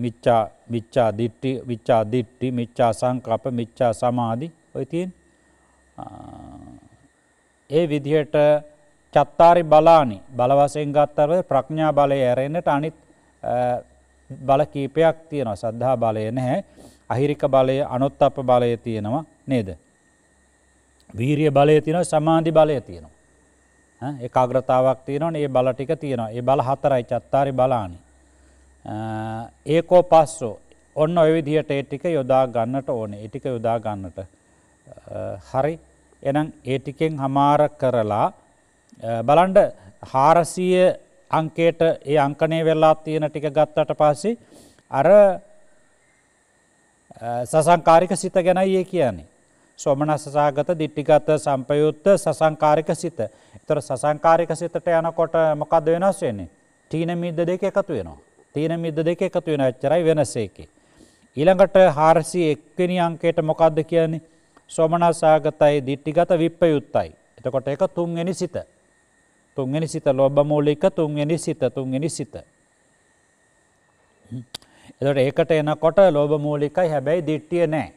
මිච්චා විච්චා දිට්ටි විච්චා දිට්ටි මිච්චා සංකප මිච්චා සමාධි ඔයතින් ඒ විදිහට චත්තාරි බලානි බලවසයෙන් ගත්තරව ප්‍රඥා බලය ඇරෙන්න්නට අනිත් බල කීපයක් තියෙනවා සද්ධා බලය නැහැ අහිරික බලය අනොත් අප බලය තියෙනවා නේද. වීරිය බලය තියෙන සමාධි බලය තියෙනවා. ඒකාග්‍රතාවක් තියෙනවනේ ඒ බල ටික තියෙනවා. ඒ බල හතරයි චත්තාරි බලානි. ඒකෝ පස්සෝ ඔන්න ඔය විදිහට ඒ ටික යොදා ගන්නට ඕනේ. ඒ ටික යොදා ගන්නට. හරි. එහෙනම් ඒ ටිකෙන් හමාර කරලා බලන්න 400 අංකයට ඒ අංකණය වෙලා තියෙන ටික ගත්තට පස්සේ අර සසංකාරික සිත ගැනයි ඒ කියන්නේ. සොමනසසාගත දිට්ටිගත සම්පයුත්ත සසංකාරික සිත. තොර සසංකාරික සිතට යනකොට මොකක්ද වෙනස් වෙන්නේ. තීන මිද්ද දෙක එකතු වෙනවා. තීන මිද්ද දෙක එකතු වෙනච්චරයි වෙනසේකි. ඊළඟට හාරසි එක්වෙනි අංකයට මොකක්ද කියන්නේ සොමනසාගතයි දිට්ටිගත විප්පයුත්තයි. එතකොට එක තුන්වෙනි සිත. තුන්වෙනි සිත ලොබ්බමූලික තුන්වෙනි සිත තුන්වෙනි සිත. එතට ඒකට එනකොට ලෝබමූලිකයි හැබැයි දිට්ටිය නෑ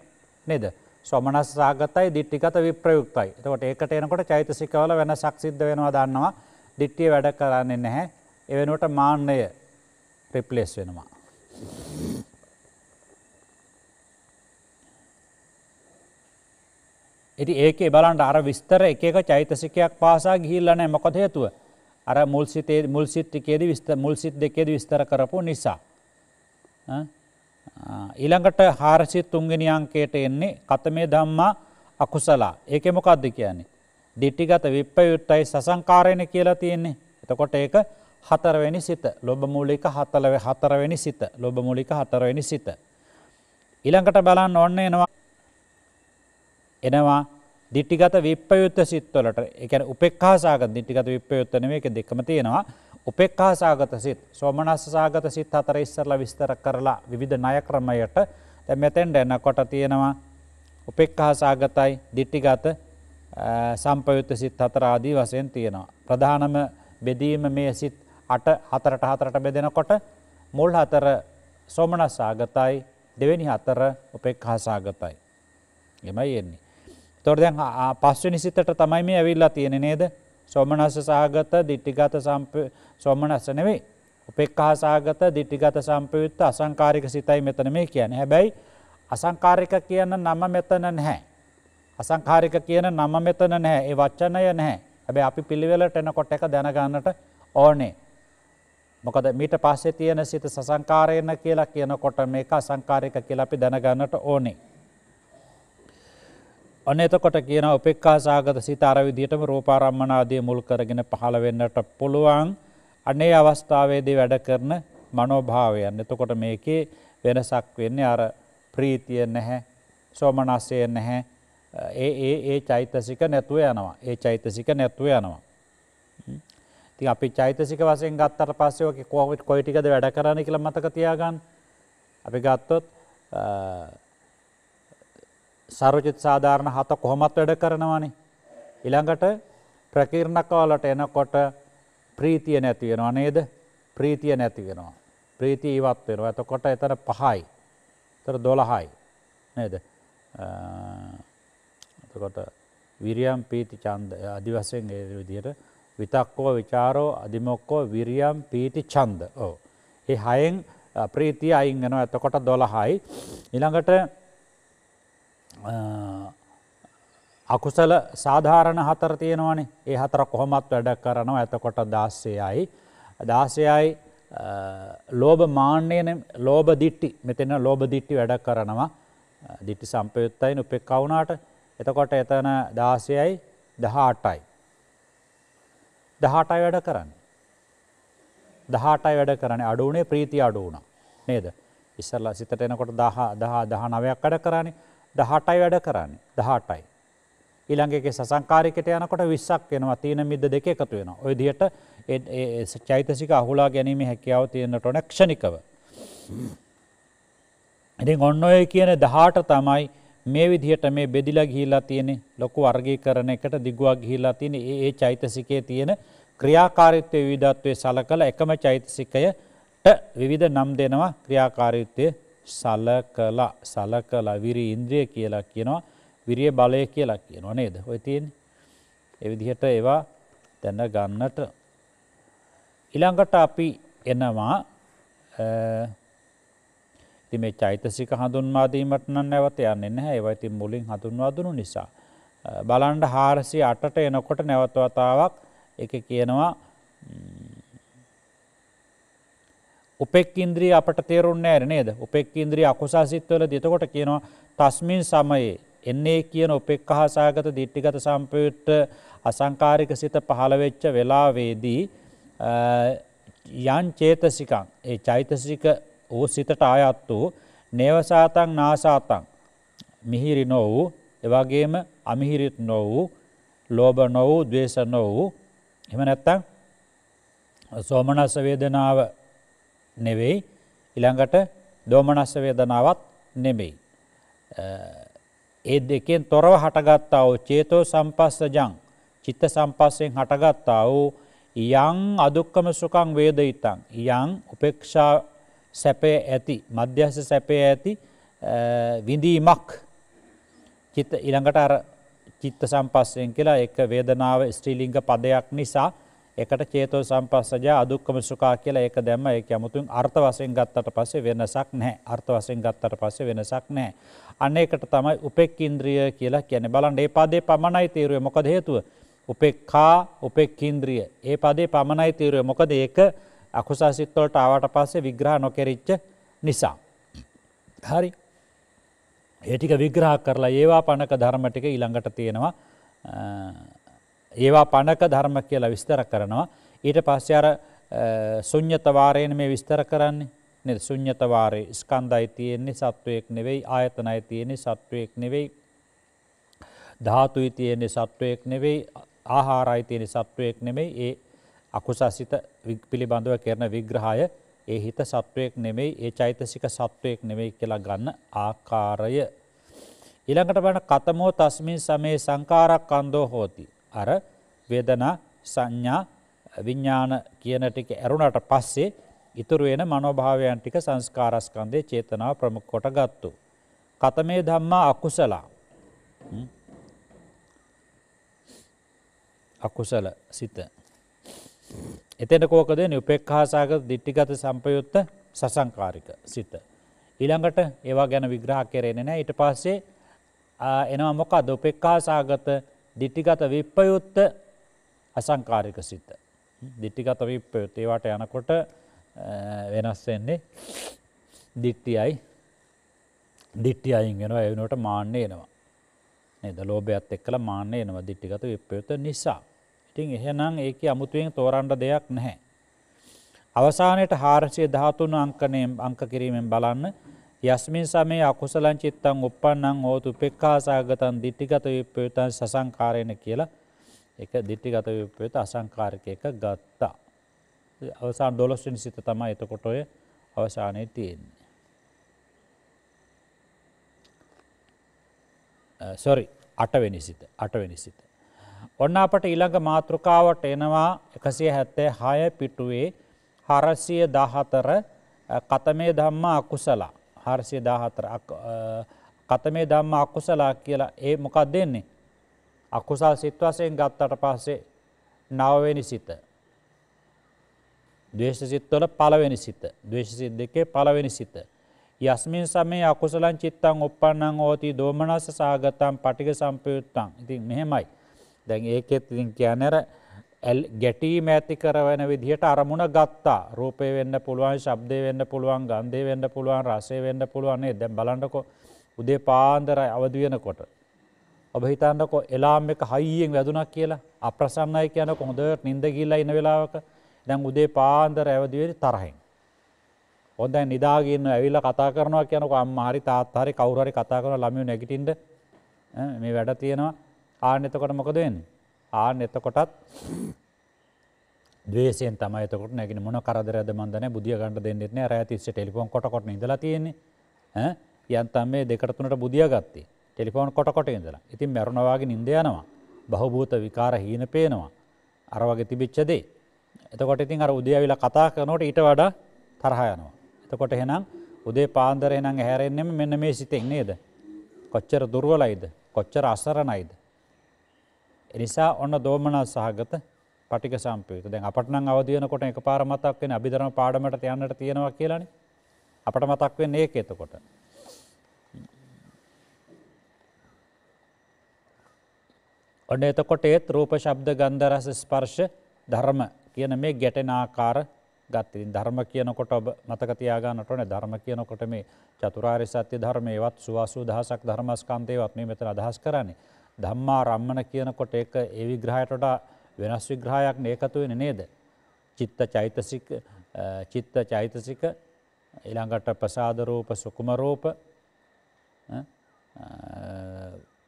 නෙද. සොමනස් රාගතයි දිට්ටිගත විප්‍රයුක්තයි. එතකොට ඒකට එනකොට චෛතසිකවල වෙනසක් සිද්ධ වෙනවා දන්නවා. දිට්ටිය වැඩ කරන්නේ නැහැ. ඒ වෙනුවට මාන්නය රිප්ලේස් වෙනවා. ඉතින් ඒකේ බලන්න අර විස්තර එක එක චෛතසිකයක් පාසා ගිහිල්ලා නැහැ. මොකද හේතුව? අර මුල් සිතේ මුල් සිත් ටිකේදී විස්තර මුල් සිත් දෙකේදී විස්තර කරපු නිසා. ඈ ඊළඟට හාරසි තුන්ගෙන අංකයට එන්නේ කතමේ දම්මා අකුසලා ඒක මොකක්ද කියන්නේ. දිට්ටිගත විප්පයුත්තයි සසංකාරයන කියලා තියෙන්නේ. එතකොට ඒක හතරවැනි සිත ලොබමූලික හතලව හතරවැනි සිත ලොබමූලික හතරවැනි සිත. ඉළඟට බලන්න ඔන්න එනවා එනවා දිටිගත විප්පයුත්ත සිත්වලට එක උපෙක්කාසාග දිටිගත විප්පයුත්තනව එක දෙක්ම තියෙනවා උපෙක්කා සාගත සිත් සෝමනස්ස සාගත සිත් අතර ඉස්සරල විස්තර කරලා විධ නයක්‍රමයට දැ මෙතැන්ට එන්න කොට තියෙනවා උපෙක්කා සාගතයි දිට්ටිගත සම්පයුත්ත සිත් හතරාදී වසයෙන් තියෙනවා. ප්‍රධානම බෙදීම මේ සිත් අට හතරට හතරට බෙදෙනකොට මුල් හතර සෝමනස් සාගතයි දෙවැනි හතර උපෙක්හා සාගතයි. එමයි එන්නේ. තොරදැන් පස්වනි සිතට තමයි මේ ඇවිල්ලා තියෙන නේද සොමනස සහගත දිට්ටිගත සොමනස නෙවෙයි. උපෙක්කා සාගත දිට්ටිගත සම්පයුත්ත අසංකාරික සිතයි මෙතන මේ කියන හැබැයි අසංකාරික කියන නම මෙතන නැහැ. අසංකාරික කියන නම මෙතන නැහැ ඒ වච්චනය නැහැ හැබැ අපි පිළිවෙලට එන කොට එක දැනගන්නට ඕනේ. මොකද මීට පස්සේ තියෙන සිත සසංකාරයන කියලා කියනකොට මේක අසංකාරික කියලා අපි දැනගන්නට ඕනේ. අන එතකොට කියන උපෙක්කා සාගත සිතාර විදිහටම රෝපාරම්මනාදී මුල් කරගෙන පහළ වෙන්නට පුළුවන් අනේ අවස්ථාවේදී වැඩ කරන මනෝභාවයන්. එතකොට මේකේ වෙනසක් වෙන්නේ අර ප්‍රීතිය නැහැ, සෝමනස්සය නැහැ. ඒ ඒ ඒ චෛතසික නැතුව යනවා. ඒ චෛතසික නැතුව යනවා. ඉතින් අපි චෛතසික වශයෙන් ගත්තට පස්සේ ඔක කොයි ටිකද වැඩ කරන්නේ කියලා මතක තියාගන්න. අපි ගත්තොත් සරෝජිත් සාධාරණ හත කොහොමත් වැඩ කරනවානි. ඉළඟට ප්‍රකීර්ණකවලට එනකොට ප්‍රීතිය නැතිවෙනවා නේද ප්‍රීතිය නැතිගෙනවා. ප්‍රීති ඉවත් වෙනවා ඇතකොට එතර පහයි තර දොළහයි නේද එතකොට විරියම් පීති චන්ද අධිවසයෙන් ඒ විදියට විතක්කෝ විචාරෝ අධිමොක්කෝ විරියම් පීති චන්ද ඕ. ඒ හයෙන් ප්‍රීතිය අයිංගෙනවා ඇතකොට දොළහයි. ඉළඟට අකුසල සාධාරණ හතර තියෙනවනේ ඒ හතර කොහොමත් වැඩක් කරනවා ඇතකොට දාස්සයයි. දාසයයි ලෝබ මාන්‍යයන ලෝබ දිට්ටි මෙතන ලෝබ දිට්ටි වැඩක් කරනවා දිට්ටි සම්පයුත්තයි උපෙක් කවුනාට එතකොට එතන දාසයයි දහටයි. දහටයි වැඩ කරන්න. දහටයි වැඩ කරන අඩුවනේ ප්‍රීති අඩුවුණ නේද. ඉස්සල්ල සිතට එනකොට දහ දහ දහ නවයක් කඩ කරන්නේ දහටයි වැඩ කරන්න දහටයි. ඉළඟගේ සසංකාරිකට යනකොට විස්සක් වෙනවා තියන මිද දෙක එකතු වෙන. ඔය දිට චෛතසික අහුලා ගැනීම හැකියාව තියෙන්න්නට නැක්ෂණිකව. ඉති ඔන්න ඔය කියන දහට තමයි මේ විදිහට මේ බෙදිලා ගිහිලා තියෙනෙ ලොකු වර්ගේ කරන එකට දිගුවක් ගිහිලා තියෙන ඒ චෛතසිකයේ තියෙන ක්‍රියාකාරිත්වය විධත්වය සල කළ එකම චෛතසිකයට විවිධ නම් දෙනවා ක්‍රියාකාරිත්වය සලකලා සලකලා විරි ඉන්ද්‍රිය කියලා කියනවා විරිය බලය කියලා කියනවා නේද ඔය තියෙන්නේ ඒ විදිහට ඒවා දැන ගන්නට ඊළඟට අපි එනවා ඉතින් මේ චෛතසික හඳුන්වා දීමට නම් නැවත යන්නේ නැහැ ඒවා ඉතින් මුලින් හඳුන්වා දුණු නිසා බලන්න 408ට එනකොට නැවත වතාවක් ඒක කියනවා උපෙක් ඉන්ද්‍රී අපට තේරුන්නේ නෑ නේද උපෙක් ඉන්ද්‍රී අකුසාසිත්වල දෙතකොට කියනවා තස්මින් සමයේ එන්නේ කියන උපෙක් හසාගත දිට්ටිගත සම්පයුට්ට අසංකාරික සිත පහළවෙච්ච වෙලාවේදී යන් චේතසිකං ඒ චෛතසික වූ සිතට අයත් වූ නේවසාතං නාසාතං මිහිරි නොවූ එවගේම අමිහිරිත් නොවූ ලෝබ නොවූ දවේශ නොවූ එම නැත්තං සෝමනස්ස වේදනාව නෙවෙයි ඉළඟට දෝමනස්ස වේදනාවත් නෙමෙයි. ඒ දෙකෙන් තොරව හටගත්තාව චේතෝ සම්පස්සජං චිත්ත සම්පස්සයෙන් හටගත්තා වූ යං අදුක්කම සුකං වේදයිතං යං උපේක්ෂා සැපේ ඇති මධ්‍යස්ස සැපේ ඇති විඳීමක් ඉළඟට අර චිත්ත සම්පස්සයෙන් කියලා එක වේදනාව ස්ත්‍රීලිංග පදයක් නිසා එකට චේතෝ සම්පස්සජ අදුක්කම සුඛා කියලා ඒක දැම්ම ඒක 아무තුන් අර්ථ වශයෙන් ගත්තට පස්සේ වෙනසක් නැහැ. අර්ථ වශයෙන් ගත්තට පස්සේ වෙනසක් නැහැ. අන්න ඒකට තමයි උපේක්ඛේන්ද්‍රිය කියලා කියන්නේ. බලන්න මේ පදේ පමණයි තීරුවේ මොකද හේතුව? උපේක්ඛා උපේක්ඛේන්ද්‍රිය. ඒ පදේ පමණයි තීරුවේ මොකද ඒක අකුසල් සිත් වලට ආවට පස්සේ විග්‍රහ නොකෙරිච්ච නිසා. හරි. ඒ ටික විග්‍රහ කරලා ඒවා පණක ධර්ම ටික ඊළඟට තියෙනවා ඒවා පණක ධර්ම කියලා විස්තර කරනවා. ඊට පස්සයාර සුඥ්ඥතවාරයෙන් මේ විස්තර කරන්නේ නිර් සුඥ්ඥතවාරය ස්කන්ධයි තියෙන්නේ සත්වයෙක් නෙවෙයි ආයතනයි තියෙන්නේ සත්වයෙක් නෙවෙයි. ධාතුයි තියෙන්නේ සත්වයෙක් නෙවෙයි ආහාරයි තියෙන සත්වයෙක් නෙමෙයි ඒ අකුසසිත පිළිබඳව කරන විග්‍රහය ඒ හිත සත්වයෙක් නෙමෙයි ඒ චෛතසික සත්වයෙක් නෙමෙයි කියලා ගන්න ආකාරය. ඊළඟට බලන කතමෝ තස්මින් සමේ සංකාරක් අන්දෝ හෝති. අර වේදනා සංඥා විඥාන කියන ටික ඇරුණට පස්සේ ඉතුරු වෙන මනෝභාවයන් ටික සංස්කාරස්කන්ධේ චේතනාව ප්‍රමුඛ කොට ගත්තු. කතමේ ධම්මා අකුසල. අකුසල සිත. එතන කෝකද වෙන්නේ උපේක්ඛාසගත දිට්ඨිගත සම්පයුත්ත සසංකාරික සිත. ඊළඟට ඒවා ගැන විග්‍රහ කරන්නේ නැහැ. ඊට පස්සේ එනවා මොකද්ද උපේක්ඛාසගත දිටිගත විප්පයුත්ත අසංකාරික සිත. දිටිගත විප්පයුත් ඒවට යනකොට වෙනස්වෙන්නේ දිට්ටියයි දිට්ටි අයින් වෙනවා එවනට මාන්‍ය එනවා. එද ලෝබයත් එක්කල මාන්‍ය එනවා දිට්ටිගත විප්පයුත නිසා. ඉතින් එහෙනම් ඒක අමුතුවෙන් තෝරන්ඩ දෙයක් නැහැ. අවසානයට හාරසිය ධාතුන් අංකනයෙන් අංක කිරීමෙන් බලන්න යස්මින් සමේ අකුසලං චිත්තං උප්පන්නං හෝතු උපේක්ඛාසගතං ditthිගත විප්පයතං සසංකාරේන කියලා ඒක ditthිගත විප්පයත අසංකාරක එක ගත්තා. අවසාන 12 වෙනි සිත තමයි එතකොට ඔය අවසානයේ තියෙන්නේ. සොරි අටවෙනි සිත අටවෙනි සිත. ඔන්න අපට ඊළඟ මාතෘකාවට එනවා එකසිය හැත්තේ හය පිටුවේ හරසිය දහතර කතමේ දම්ම අකුසලා. හර්සිය දාහතර කතමේ දම්ම අක්කුසලා කියලා ඒ මොකක් දෙන්නේ. අක්කුසල් සිත්වසයෙන් ගත්තට පස්සේ නවවෙනි සිත. දේශ සිත්වල පලවෙනි සිත දේශ සිත් දෙකේ පලවෙනි සිත. යස්මින් සමේ අකුසලන් චිත්තං උපන්නං ඕති දෝමනස සාගතම් පටික සම්පයුත්තං ඉතින් මෙහෙමයි. දැන් ඒකෙත් ඉතින් කියනර ගැටීම ඇති කරවන විදිහට අරමුණ ගත්තා රූපය වෙන්න පුළුවන් ශබ්දය වෙන්න පුළුවන් ගන්දේ වෙන්න පුළුවන් රසේ වෙන්න පුළුවන්න්නේ දැම් බලන්ටකො උදේ පාන්දරයි අවදි වෙනකොට. ඔබ හිතන්නකො එලාම් එක හයියෙන් වැදුනක් කියලා අප්‍රසන්නයි කියන කොහොඳට නින්දගිල්ලා ඉන්න වෙලාවක දැන් උදේ පාන්දර ඇවදිවෙරි තරහෙන්. හොඳ නිදාගන්න ඇවිල්ල කතා කරනවා කියනක අම්මාහරි තාත්හරි කවුරහරි කතා කරන ළමිය නැගිටින්ට මේ වැඩ තියෙනවා ආනෙතකොට මොකද වෙන්නේ. ආන්න එතකොටත් දේශයෙන් තමයිතකොට නැගෙන මොන කරදරද මන්දන බුදිය ගණඩ දෙන්නෙත්න රෑතිස්ස ටෙලිපොන් කොටකොට ඉදලා තියෙන්නේ යන්තම් මේ දෙකරතුනට බුදිය ගත්තේ ටෙලිපොන් කොටකොට ඉඳලා ඉතින් මැරුණවාගේ නින්දයනවා බහුභූත විකාර හීන පේනවා අරවගේ තිබිච්චදේ එතකොට ඉතින් අර උදයවිලා කතා කරනට ඊට වඩා තරහයනවා එතකොට හෙනම් උදේ පාන්දර එනම් හැරෙන්නෙම මෙන්න මේ සිතෙක් නේද කොච්චර දුර්වලයිද කොච්චර අසරණයිද එනිසා ඔන්න දෝමනා සහගත පටික සම්පයුතු දැන් අපටන අවදියනකොට එක පාරමතක් වෙන අභිධරම පාඩමට යන්නට තියෙනවා කියලනි අපට මතක් වෙන්න ඒක එතකොට. ඔන්න එතකොට ඒත් රූප ශබ්ද ගන්ධරස ස්පර්ශ ධර්ම කියන මේ ගැටෙන ආකාර ගත්තින් ධර්ම කියනකොට ඔබ මතක තියාගන්නට ඕනේ ධර්ම කියනකොට මේ චතුරාර්ය සත්‍ය ධර්මයේවත් සුවාසු දහසක් ධර්මස්කන්ධයේවත් මේ මෙතන අදහස් කරන්නේ ධම්මා රම්මන කියනකොට ඒක ඒ විග්‍රහයට වඩා වෙනස් විග්‍රහයක් නේකතු වෙන්නේ නේද? චිත්ත චෛතසික චිත්ත චෛතසික ඊළඟට ප්‍රසාද රූප සුකුම රූප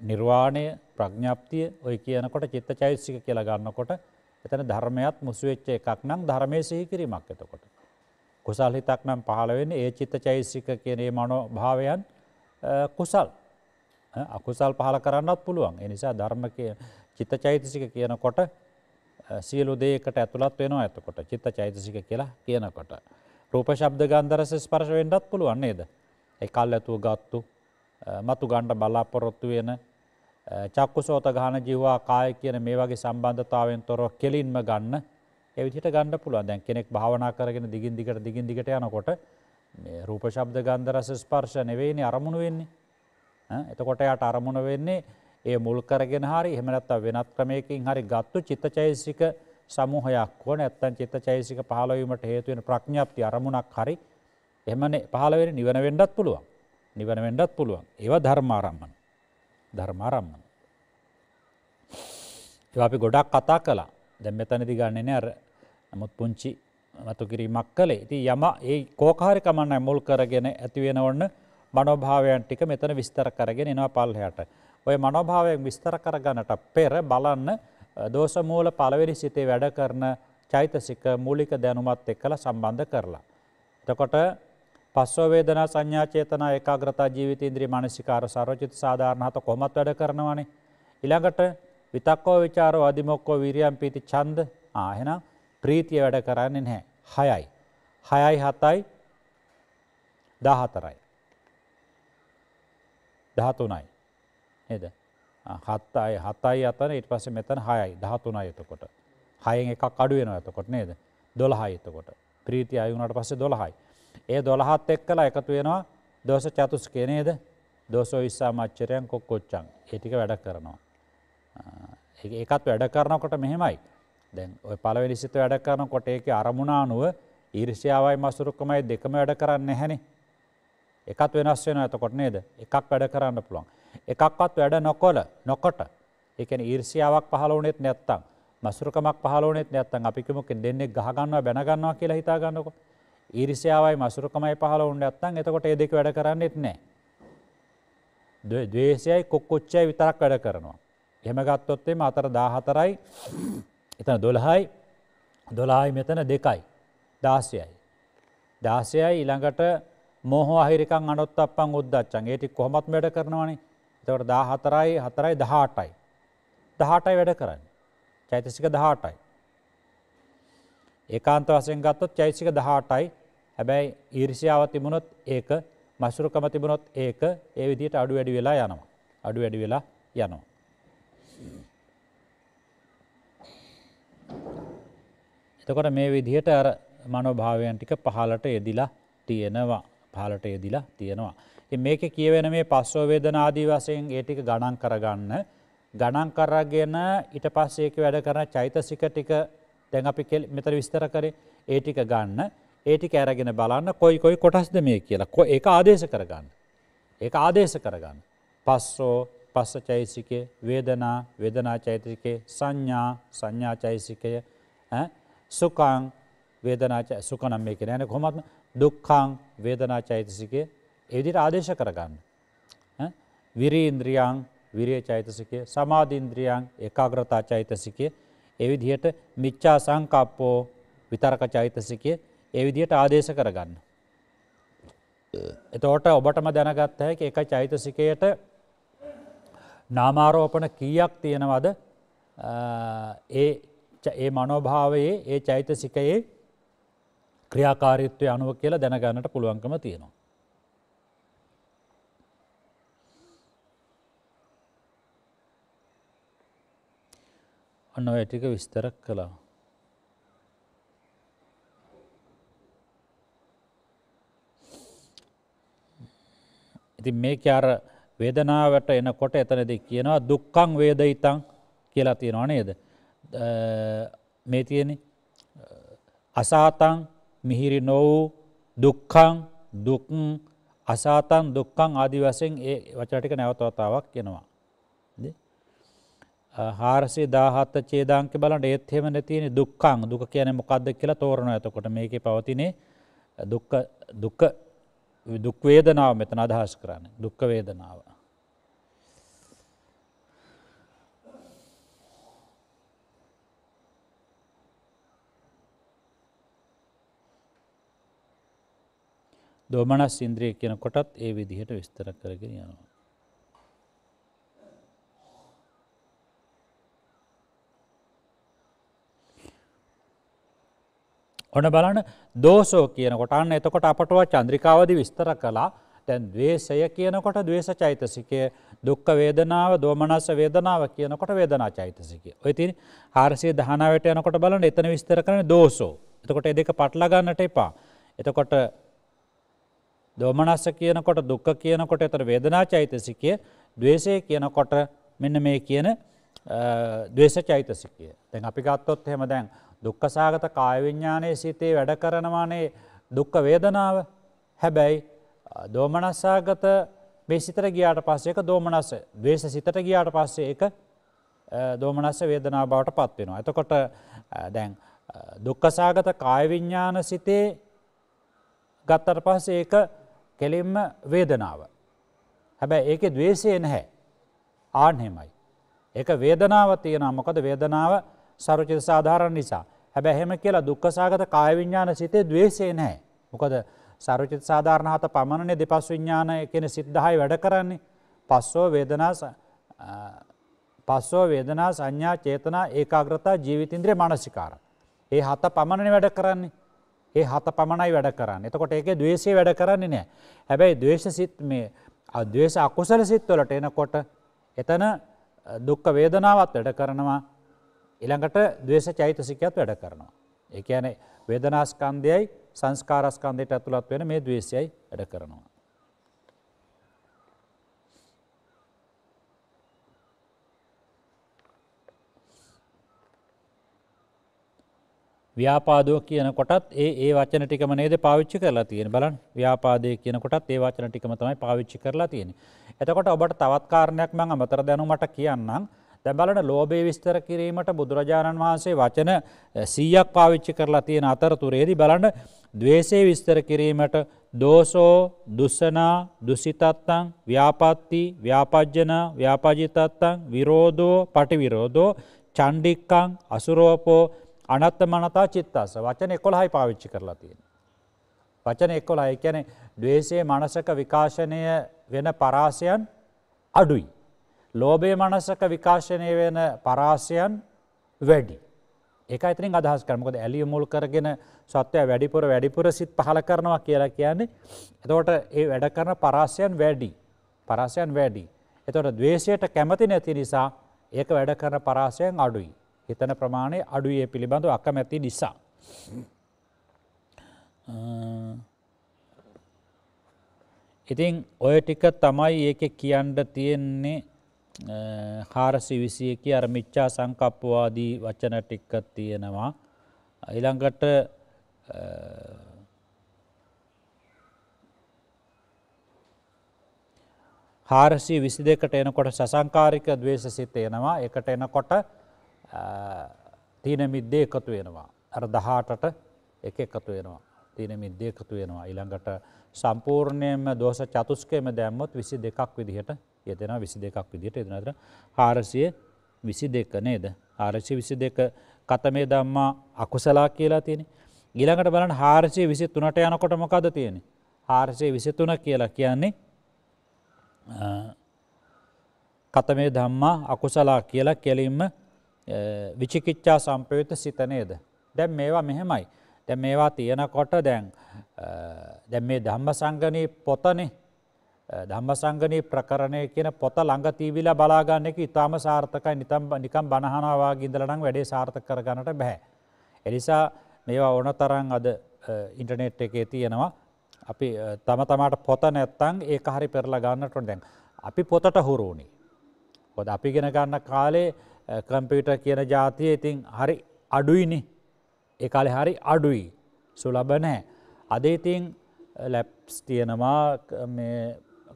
නිර්වාණය ප්‍රඥාප්තිය ඔය කියනකොට චිත්ත චෛතසික කියලා ගන්නකොට එතන ධර්මයත් මුසු වෙච්ච එකක් නම් ධර්මයේ සිහි කිරීමක් එතකොට. කුසල් හිතක් නම් පහළ වෙන්නේ ඒ චිත්ත චෛතසික කියන මේ මනෝභාවයන් කුසල්. අකුසල් පහල කරන්නත් පුළුවන්. ඒ නිසා ධර්ම චිත්තචෛතසික කියනකොට සියලු දේකට ඇතුළත් වෙනවා එතකොට චිත්තචෛතසික කියලා කියනකොට. රූප ශබ්ද ගන්ධ රස ස්පර්ශ වෙන්නත් පුළුවන් නේද? ඒ කල්ැතුව ගත්තු මතු ගන්න බලාපොරොත්තු වෙන චක්කුසෝත ගාන ජීවා කාය කියන මේ වගේ සම්බන්ධතාවෙන් තොරව කෙලින්ම ගන්න ඒ විදිහට ගන්න පුළුවන්. දැන් කෙනෙක් භාවනා කරගෙන දිගින් දිගට දිගින් දිගට යනකොට මේ රූප ශබ්ද ගන්ධ රස ස්පර්ශ නෙවෙයිනේ අරමුණු වෙන්නේ. එතකොට යට අරමුණ වෙන්නේ ඒ මුල් කරගෙන හරි එහමනත් වෙනත් ක්‍රමයකින් හරි ගත්තු චිත්තචෛසික සමූහයක් වන ඇත්තන් චිත්තචෛසික පහලවීමට හේතුවෙන ප්‍රඥාප්ති අරමුණක් හරි එමන පහලවෙෙන නිවන වෙන්ඩත් පුළුවන් නිවන වෙන්ඩත් පුළුවන් ඒවා ධර්මාරම්මන් ධර්මාරම්මන්. අපි ගොඩක් කතා කලා දැම් මෙතනති ගන්නන අර නමුත් පුංචි මතුකිරීමක් කළේ ති යම ඒ කෝකාරිකමන්න මුල් කරගෙන ඇතිවෙන ඔන්න මනෝභාවයන් ටික මෙතන විස්තර කරගෙන එනවා පල්හයට. ඔය මනෝභාවයෙන් විස්තර කරගන්නට පෙර බලන්න දෝසමූල පළවෙනි සිතේ වැඩ කරන චෛතසික මූලික දැනුමත් එක්කලා සම්බන්ධ කරලා. එතකොට පස්සෝවේදනා සංඥාචේතනා ඒකාග්‍රතා ජීවිත ඉන්ද්‍රිය මානසිකාර සර්වචිත සාධාරණහත කොහොමත් වැඩ කරනවානේ. ඊළඟට විතක්කෝ ਵਿਚාරෝ අදිමොක්කෝ විරියම් පීති ඡන්ද ආ එහෙනම් ප්‍රීතිය වැඩ කරන්නේ නැහැ. 6යි. 6යි 7යි 14යි. දහතුනයි. හෙද හත් අයි හතයි අතන ඉට පස මෙතන හයයි දහතුනයි එතකොට. හයෙන් එකක් අඩුවෙන ඇතකොට නේද දොළහයි එතකොට ප්‍රීති අයුනට පස්සේ දොළහයි. ඒ දොළහත් එක් කලා එකතු වෙනවා දෝස චතුස් කනේද දෝසෝ විස්සා මච්චරයන් කොක්කොච්චන් ඒටික වැඩ කරනවා. ඒකත් වැඩ කරනකොට මෙහෙමයි. දැන් ඔය පලවෙලි සිත වැඩ කරන කොට ඒක අරමුණානුව ඊර්ෂයාවයි මසුරුක්කමයි දෙකම වැඩ කරන්න හැනේ එකත් වෙනස් වෙන ඇතකොට නේද එකක් වැඩ කරන්න පුළුවන්. එකක්වත් වැඩ නොකොල නොකොට එකන ඊර්සියාවක් පහලෝනෙත් නැත්තම් මසුරකමක් පහලෝනෙත් නැත්තන් අපිකමකින් දෙන්නෙක් ගහගන්නවා බැනගන්නවා කියලා හිතාගන්නකො. ඊරිසියාවයි මසුරකමයි පහලවුන් ඇත්තන් එතකොට ඒ දෙක වැඩ කරන්නෙත් නෑ. දේශයයි කොක්කොච්චය විතරක් වැඩ කරනවා. එහෙම ගත්තොත්තේම අතර දාහතරයි එතන දොළහයි දොලායි මෙතන දෙකයි දාසයයි. දාසයයි ඉළඟට මෝහ අහිරිකං අනොත් අපං උද්දච්චන් ඒටි කොහොමත් වැඩ කරනවනේ තවට දා හතරයි හතරයි දහටයි. දහටයි වැඩ කරන්න. චෛතසික දහටයි. ඒකාන්ත වසයෙන් ගත්තොත් චෛසික දහටයි හැබැයි ඊරිසියාව තිබුණොත් ඒක මසුරුකම තිබුණොත් ඒක ඒ විදිට අඩු වැඩි වෙලා යනවා. අඩු වැඩි වෙලා යනවා. එතකොට මේ විදිහට අර මනෝභාවයන් ටික පහලට යෙදිලා තියෙනවා. පහලට යෙදිලා තියෙනවා. මේක කියවෙන මේ පස්සෝවේදන ආදී වසයෙන් ඒටික ගණන් කරගන්න. ගණන් කරගෙන ඊට පස්සේක වැඩ කරන චෛතසික ටික දැන් අපි මෙතර විස්තර කරේ ඒ ටික ගන්න ඒ ටික ඇරගෙන බලන්න කොයි කොයි කොටස්ද මේ කියලා කො ඒක ආදේශ කරගන්න. ඒක ආදේශ කරගන්න. පස්සෝ පස්ස චෛසිකය වේදනා වේදනා චෛතසිකේ සංඥා සංඥා චෛසිකය සුකං වේදනා සුකනම් මේ කියන යන කොමත්ම දුක්ඛං වේදනා චෛතසිකය ඒ විදිහට ආදේශ කරගන්න. විරීන්ද්‍රියං විරිය චෛතසිකය සමාධීන්ද්‍රියං ඒකාග්‍රතා චෛතසිකය ඒ විදිහට මිච්ඡා සංකප්පෝ විතරක චෛතසිකය ඒ විදිහට ආදේශ කරගන්න. එතකොට ඔබටම දැනගත්ත හැකි එක චෛතසිකයට නාමාරෝපණ කීයක් තියෙනවද ඒ ඒ මනෝභාවයේ ඒ චෛතසිකයේ ක්‍රියාකාරීත්වය අනුව කියලා දැනගන්නට පුළුවන්කම තියෙනවා. අන්න ඔය ටික විස්තර කළා. ඉතින් මේක අර වේදනාවට එනකොට එතනදී කියනවා දුක්ඛං වේදිතං කියලා තියෙනවා නේද? මේ තියෙන්නේ අසහතං මිහිරි නොවූ දුක්කං දුක් අසාතන් දුක්කං ආදි වසයෙන් ඒ වචටික නැවතවතාවක් කියනවා. හාරසේ දාහත්ත චේදාංක බලට ඒත්හෙම නැතින දුක්කං දුක කියන මොකක්ද කියලා තෝරන ඇතකොට මේක පවතිනේ දුක්ක දුක්වේදනාව මෙතන අදහස් කරන්න දුක්කවේදනාව. දෝමනස් ඉන්ද්‍රිය කියන කොටත් ඒ විදිහට විස්තර කරගෙන යනවා. ඔන බලන දෝසෝ කියනකොට අන්න එතකොට අපටුව චන්ද්‍රිකාවදි විස්තර කලා තැන් දවේශය කියනකොට දවේශ චෛතසිකය දුක්ක වේදනාව දෝමනස වේදනාව කියනකොට වේදනා චෛතසිකය. ඔයිතින් හාරසේ දහනාවට යනකොට බලන එතන විස්තර කරන දෝසෝ. එතකොට එදක පටලගන්නට එපා. එතකොට දෝමනස්ස කියනකොට දුක්ක කියනකොට එතර වේදනා චෛතසිකය දවේශය කියනකොට මෙන්න මේ කියන දවේශ චෛතසිකය. තැන් අපි ගත්තොත් හෙම දැන් දුක්කසාගත කායවිඤ්ඥානය සිතේ වැඩ කරනවානේ දුක්ක වේදනාව හැබැයි දෝමනස්සාගත බේසිතර ගියාට පස්සේක දෝමනස්ස දවේශ සිතට ගියාට පස්සේ එක දෝමනස්ස වේදනා බවට පත්වෙනවා. එතකොට දැන් දුක්කසාගත කායවිඤ්ඥාන සිතේ ගත්තර පස්සේ ඒක කෙලින්ම වේදනාව. හැබැයි ඒක දවේශය නැහැ ආනෙමයි. ඒක වේදනාව තියෙන මොකද වේදනාව සරුචිත සාධාරණ නිසා හැබැ හෙම කියලා දුක්කසාගත කායවිඤ්ඥාන සිතේ දවේශය නැහැ. මොකද සරුචිත සාධාරණ හත පමණනේ දෙපස් විඤ්ඥානය කෙන සිද්ධහයි වැඩ කරන්නේ පස්සෝ වේදනාස පස්සෝ වේදනා සංඥා චේතනා ඒකාග්‍රතා ජීවිතින්ද්‍රය මනසිකාර. ඒ හත පමණන වැඩ කරන්නේ ඒ හත පමණයි වැඩ කරන්න එතකොට ඒක දවේශය වැඩ කරන්නේ නෑ හැබැයි දවේශ සිත් මේ අදවේශ අකුසල සිත්වලට එනකොට එතන දුක්ක වේදනාවත් වැඩ කරනවා ඉළඟට දවේශ චෛතසිකයත් වැඩ කරනවා. ඒ ඇන වේදනාස්කන්දයයි සංස්කාරස්කන්දයට ඇතුළත් වෙන මේ දවේශයයි වැඩ කරනවා. ව්‍යාපාදෝ කියන කොටත් ඒ ඒ වචන ටිකම නේද පාවිච්චි කරලා තියෙන බලන් ව්‍යාපාදය කියන කොටත් ඒ වචන ටිකම තමයි පාවිච්චි කරලා තියෙන. එතකොට ඔබට තවත් කාරණයක් මං අමතර දැනුමට කියන්නම්. දැබලට ලෝබේ විස්තර කිරීමට බුදුරජාණන් වහන්සේ වචන සීයක් පාවිච්චි කරලා තියෙන අතරතුරේදි බලන්න දවේශය විස්තර කිරීමට දෝසෝ දුසනා දුසිතත්තං ව්‍යාපත්ති ව්‍යාපජ්ජන ව්‍යාපජිතත්තං විරෝධෝ පටිවිරෝධෝ චණ්ඩික්කං අසුරෝපෝ අනත්ත මනතා චිත්තාස වචන එකොළහයි පාවිච්චි කරලා තියෙන. වචන එකොළයි කියැන දවේසේ මනසක විකාශනය වෙන පරාසයන් අඩුයි. ලෝබේ මනසක විකාශනය වෙන පරාසයන් වැඩි. ඒක ඉතින් අදහස් කරමකද ඇලිය මුල් කරගෙන සත්වය වැඩිපුර වැඩිපුර සිත් පහල කරනවා කියලා කියන්නේ. එතවට ඒ වැඩ කරන පරාසයන් වැඩි පරාසයන් වැඩි. එතොට දවේශයට කැමති නැති නිසා ඒක වැඩ කරන පරාසයන් අඩුයි. හිතන ප්‍රමාණය අඩුයේ පිළිබඳව අකමැති නිසා. ඉතින් ඔය ටික තමයි ඒක කියන්ඩ තියෙන්නේ හාරසි විසියකි අර මිච්චා සංකප්පවාදී වචන ටික්ක තියෙනවා. ඊළඟට හාරසි විසි දෙකට එනකොට සසංකාරික දවේශ සිත එනවා එකට එනකොට තීන මිද්දේ එකතු වෙනවා. අර දහටට එක එකතු වෙනවා. තින මිද්දේ එකතු වෙනවා. ඉළඟට සම්පූර්ණයම දෝස චතුස්කයම දැම්මොත් විසි දෙකක් විදිහට යදෙන විසි දෙකක් විදිහට එදනතර හාරසිය විසි දෙක නේද. ආරචි විසි දෙක කතමේ දම්මා අකුසලා කියලා තියෙන. ඉළඟට බලන් හාරසිය විසි තුනට යනකොට මොකද තියෙන. හාරසය විසි තුන කියලා කියන්නේ කතමේ දම්මා අකුසලා කියලා කෙලින්ම විචිකිච්ඡා සම්පයුත්ත සිත නේද. දැන් මේවා මෙහෙමයි. දැන් මේවා තියෙනකොට දැන් දැන් මේ ධම්මසංගණී පොතනේ ධම්මසංගණී ප්‍රකරණය කියන පොත ළඟ තීවිලා බලා ගන්න එක ඊටාම සාර්ථකයි. නිකම් නිකම් බනහනවා වගේ ඉඳලා නම් වැඩේ සාර්ථක කර ගන්නට බෑ. ඒ නිසා මේවා ඕනතරම් අද ඉන්ටර්නෙට් එකේ තියෙනවා. අපි තම තමාට පොත නැත්තම් ඒක හරි පෙරලා ගන්නට ඕන දැන්. අපි පොතට හුරු වුණේ. පොත අපි ඉගෙන ගන්න කාලේ කම්පියුට eh, කියන ජාතිය ඉතින් හරි අඩුයිනි එකල හරි අඩුයි සුලබනෑ අදේතින් ලැප්ස් eh, තියෙනවා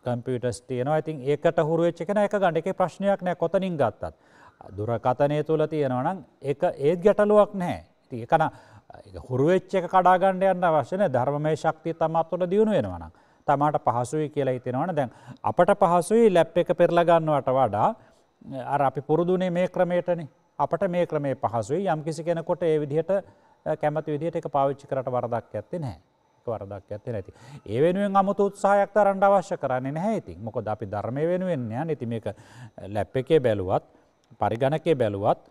කම්පියටස් තියනවා ඉතින් ඒකට හුරුවච්ච කෙන එක ගණඩ එක ප්‍රශ්නයක් නෑ කොතනින් ගත්තත් දුරකතනය තුළ තියෙනවනම් එක ඒත් ගැටලුවක් නෑ ඒකන හුරුවච්ච එක කඩාගණ්ඩ යන්න වශන ධර්මය ශක්තිය තමත් තුළ දියුණු වෙනවනම් තමාට පහසුයි කියලා හිතෙනවන දැන් අපට පහසුයි ලැප් එක පෙරලගන්නවට වඩා අර අපි පුරුදුනේ මේ ක්‍රමයටන අපට මේ ක්‍රමේ පහසුයි යම් කිසි කෙනකොට ඒ විදිහට කැමති විදිහට එක පාවිච්චි කරට වරදක් ඇත්තේ නැහැ වරදක් ඇත්තේ නැති. ඒ වෙනුවෙන් අමුතු උත්සාහයක් තරන්ට අවශ්‍ය කරන්නේ නැහැ ඉතින් මොකද අපි ධර්මය වෙනුවෙන් යන ඉති මේක ලැප් එකේ බැලුවත් පරිගණකේ බැලුවත්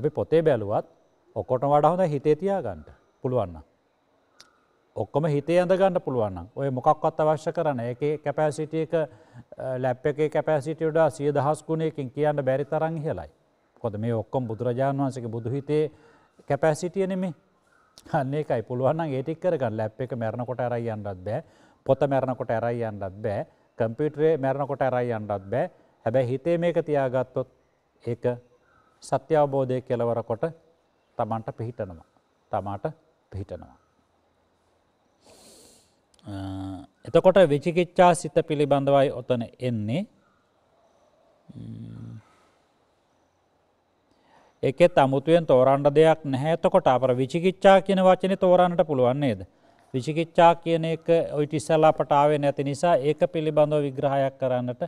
අපි පොතේ බැලුවත් ඔකොට වඩහොඳ හිතේ තියාගන්නට පුළුවන්න. ඔක්කොම හිතේ ඇඳගන්න පුළුවන්න ඔය මොකක්වත් අවශ්‍ය කරන එක කැපෑසිටියක ලැප් එක කැපෑසිටියඩ සිය දහස් ගුණයකින් කියන්න බැරි තරං හෙලයි. කොද මේ ඔක්කොම් බුදුරජාණන් වන්සක බුදුහිතේ කැපෑසිටියනෙමේ හන්නේ එකයි පුළුවන් ඒටික් කරගන්න ලැප් එක මැරණකොට ඇරයි යන්නත් බෑ පොත මැරණකොට ඇරයි යන්නත් බෑ කම්පියුටරේ මැරණකොට ඇරයි යන්නත් බෑ හැබැයි හිතේ මේක තියාගත්තොත් ඒක සත්‍ය අවබෝධය කෙලවරකොට තමන්ට පිහිටනවා. තමාට පිහිටනවා. එතකොට විචිකිච්ඡා සිත පිළිබඳවයි ඔතන එන්නේ එකෙත් අමුතුවෙන් තෝරන්ඩ දෙයක් නැහැ එතකොට අපර විචිකිච්ඡා කියන වචනේ තෝරන්නට පුළුවන් නේද විචිකිච්ඡා කියන එක ඔයිට ඉස්සල්ලා පටාවේ නැති නිසා ඒක පිළිබඳව විග්‍රහයක් කරන්නට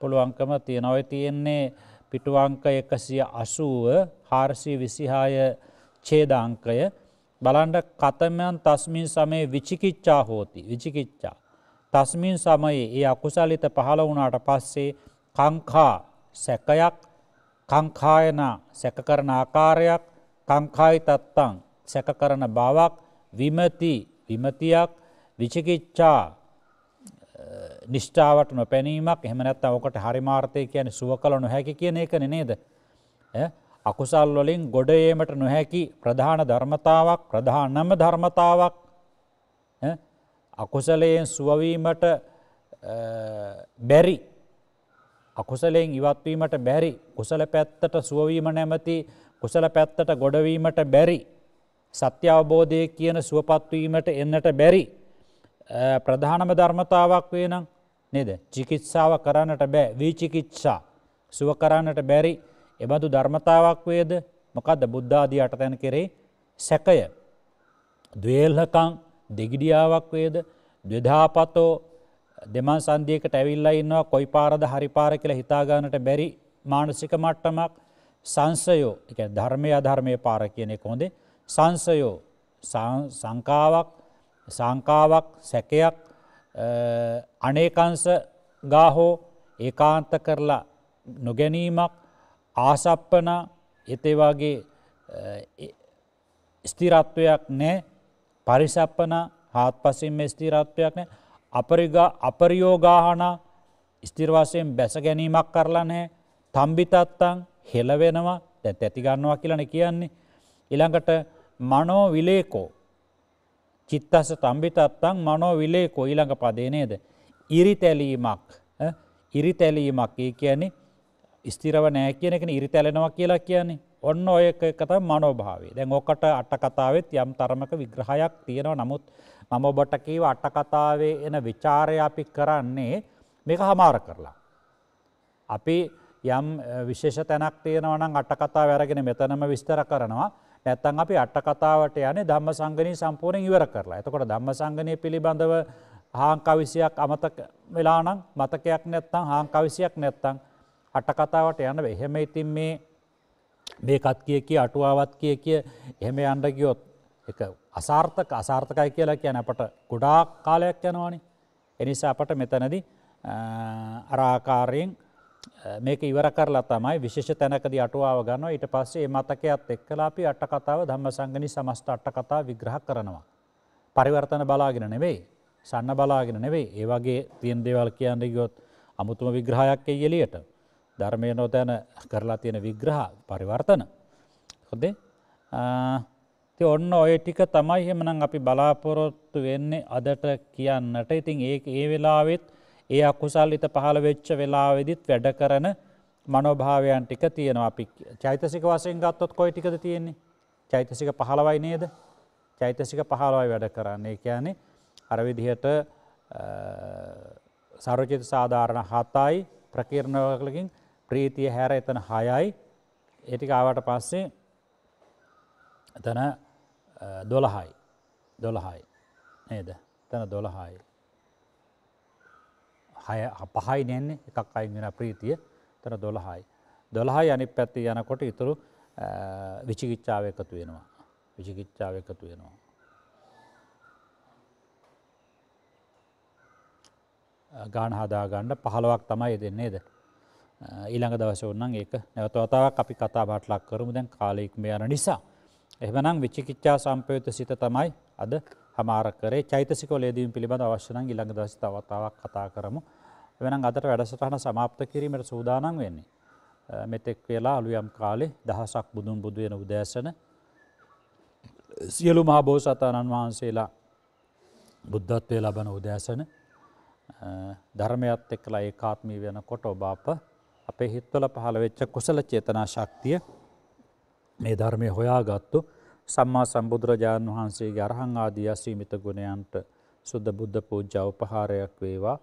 පුළුවන්කම තියෙනවා ඔය තියෙන්නේ පිටුවංක එකසිය අසුව හාරසිය විසිහාය ඡේදාංකය බලන්ඩ කතමයන් තස්මින් සමයේ විචිකිච්චා හෝති විචිකිච්චා. තස්මින් සමයේ ඒ අකුසලිත පහළ වුණාට පස්සේ කංකා සැකයක් කංකායන සැකකරන ආකාරයක් කංකායි තත්තං සැකකරන බවක් විමති විමතියක් විචිකිච්චා නිෂ්ඨාවට නොපැනීමක් එහමනැත් අවකට හරිමාර්ථය කියන සුව කල නොහැකි කියන එක නේද. අකුසල් වලින් ගොඩ ඒමට නොහැකි ප්‍රධාන ධර්මතාවක් ප්‍රධානම ධර්මතාවක් අකුසලයෙන් සුවවීමට බැරි අකුසලයෙන් ඉවත්වීමට බැරි කුසල පැත්තට සුවවීම නැමති කුසල පැත්තට ගොඩවීමට බැරි සත්‍ය අවබෝධය කියන සුවපත්වීමට එන්නට බැරි ප්‍රධානම ධර්මතාවක් වේ නම් නේද චිකිත්සාව කරන්නට බෑ වීචිකිච්සා සුව කරන්නට බැරි එබඳු ධර්මතාවක් වේද මොකද බුද්ධාදී අටතැන කෙරේ සැකය. දවේල්හකං දෙගිඩියාවක් වේද දෙධාපතෝ දෙමන් සන්දියකට ඇවිල්ලා ඉන්නවා කොයි පාරද හරිපාර කියලා හිතාගානට බැරි මානසික මට්ටමක් සංසයෝ එක ධර්මය අධර්මය පාර කියන එක හොඳේ සංසයෝ සංකාවක් සංකාවක් සැකයක් අනේකංස ගාහෝ ඒකාන්ත කරලා නොගැනීමක් ආසප්පනා එතේවාගේ ස්තිරත්වයක් නෑ පරිසප්පනා හත් පසින් ස්තිරත්වයක් නෑ අපරිගා අපරියෝගාහනා ස්තිර්වාසයෙන් බැස ගැනීමක් කරලා නෑ තම්බිතත්තං හෙලවෙනවා දැ ඇතිගන්නවා කියලන කියන්නේ. ඉළඟට මනෝ විලේකෝ චිත්තස තම්බිතත්තං මනෝ විලේකෝ ඊළඟ පදේ නේද. ඉරිතැලීමක් ඉරිතැලීමක් ඒ කියන්නේ ස්තිරව නෑ කියන එකන ඉරිතැලෙනවා කියලා කියන්නේ ඔන්න ඔය එකත මනෝභාවේ දැන් ඕකට අටකතාවත් යම් තරමක විග්‍රහයක් තියෙනවා නමුත් මම ඔබට කීව අටකතාවේ එන විචාරය අපි කරන්නේ මේක හමාර කරලා. අපි යම් විශේෂ තැනක් තියෙනවනම් අටකතා වැරගෙන මෙතනම විස්තර කරනවා නැත්තන් අපි අටකතාවට යනේ ධම්ම සංගනී සම්පූර්ණයෙන් ඉවර කරලා. එතකොට ධම්ම සංගනය පිළිබඳව හාංකවිසියක් අමතක වෙලානම් මතකයක් නැත්තං හාංකවිසියක් නැත්තං අටකතාවට යන එහෙම ඉතින් මේ මේකත් කිය කිය අටුවාවත් කිය කිය එහෙම අන්ඩ ගියොත් එක අසාර්ථක අසාර්ථකයි කියලා කියන අපට ගොඩා කාලයක් යනවානි එනිසා අපට මෙතනද අරාකාරයෙන් මේක ඉවර කරලා තමයි විශේෂ තැනකද අටුවාව ගන්න ඊට පස්සේ මතකයත් එක්කලාපි අට කතාව ධම්ම සංගනි සමස්ට අට කතා විග්‍රහ කරනවා. පරිවර්තන බලාගෙන නෙවෙයි සන්න බලාගෙන නෙවෙයි ඒවගේ තියෙන් දේවල් කියන්න ගියොත් අමුතුම විග්‍රහයක් එ එලියට ධර්මය නොතැන කරලා තියෙන විග්‍රහ පරිවර්තන. හොදේ ති ඔන්න ඔය ටික තමයි හෙමනම් අපි බලාපොරොත්තු වෙන්නේ අදට කියන්නට ඉතින් ඒ ඒ වෙලාවෙත් ඒ අකුසල්ලිත පහළ වෙච්ච වෙලාවෙදිත් වැඩ කරන මනෝභාවයන් ටික තියෙනවා අපි චෛතසික වසයෙන් ගත්තොත් කොයි ටිකද තියෙන්නේ චෛතසික පහළවයි නේද චෛතසික පහළවයි වැඩ කරන්නේ කියන්නේ අරවිදිහට සරචිත සාධාරණ හතයි ප්‍රකීර්ණවලකින් ප්‍රීතිය හැර එතන හයයි ඒටික ආවට පස්සේ එතන දොළහයි දොළහයි නේද තැන දොළහයි හය පහයි නෙන්නේ එකක් අයින් වෙන ප්‍රීතිය තන දොළහයි දොළහයි අනි පැත්ති යනකොට ඉතුරු විචිකිච්චාව එකතු වෙනවා විචිකිච්චාව එකතු වෙනවා. ගාන හදා ගණ්ඩ පහළවක් තමයි දෙන්නේද ඊළඟ දවස ඔන්නන් ඒක නැවත වතාවක් අපි කතා බට ලක් කරමු දැන් කාලෙක්ම යන නිසා. එහමනම් විච්චිකිච්චා සම්පයුත සිත තමයි අද හමාරකරේ චෛතසික ලේදීම් පිළිබඳ අවශ්‍යනං ඉළඟ දවස තවතාවක් කතා කරමු. වෙන අදට වැඩසටහන සමාප්ත කිරීමට සූදානම් වෙන්නේ. මෙතෙක් වෙලා අලුයම් කාලේ දහසක් බුදුන් බුදුවෙන උදෑසන සියලු මහා බෝසතාණන් වහන්සේලා බුද්ධත්වය ලබන උදෑසන ධර්මයත් එක්ලා ඒ කාත්මී වෙන කොට ඔබාප අපේ හිත්වල පහළ වෙච්ච කුසල චේතනා ශක්තිය මේ ධර්මය හොයාගත්තු සම්මා සම්බුදුරජාණන් වහන්සේගේ අරහං ආදී අසීමිත ගුණයන්ට සුද්ධ බුද්ධ පූජා උපහාරයක් වේවා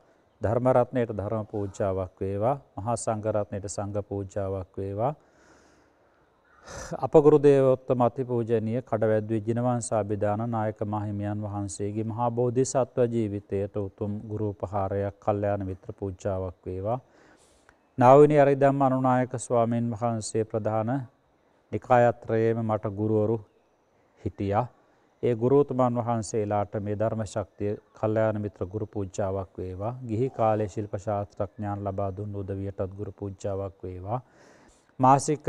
ධර්ම රත්ණයට ධර්ම පූජාවක් වේවා මහා සංඝ රත්ණයට සංඝ පූජාවක් වේවා අපගුරු දේවෝත්තම අතිපූජනීය කඩවැද්දුවේ ජිනවංශාභිදාන නායක මහිමියන් වහන්සේගේ මහා බෝධිසත්ව ජීවිතයට උතුම් ගුරු උපහාරයක්, කල්යාණ මිත්‍ර පූජාවක් වේවා. නවනි අරිදම් අනුනායක ස්වාමීන් වහන්සේ ප්‍රධාන නිකායත්‍රයේම මට ගුරුවරු හිටියා. ඒ ගුරුතුමන් වහන්සේලාට මේ ධර්ම ශක්තිය කල්යාණ මිත්‍ර ගුරු පූජාවක් වේවා. ගිහි කාලේ ශිල්ප ශාස්ත්‍රඥයන් ලබා දුන් උදවියටත් ගුරු පූජාවක් වේවා. මාසික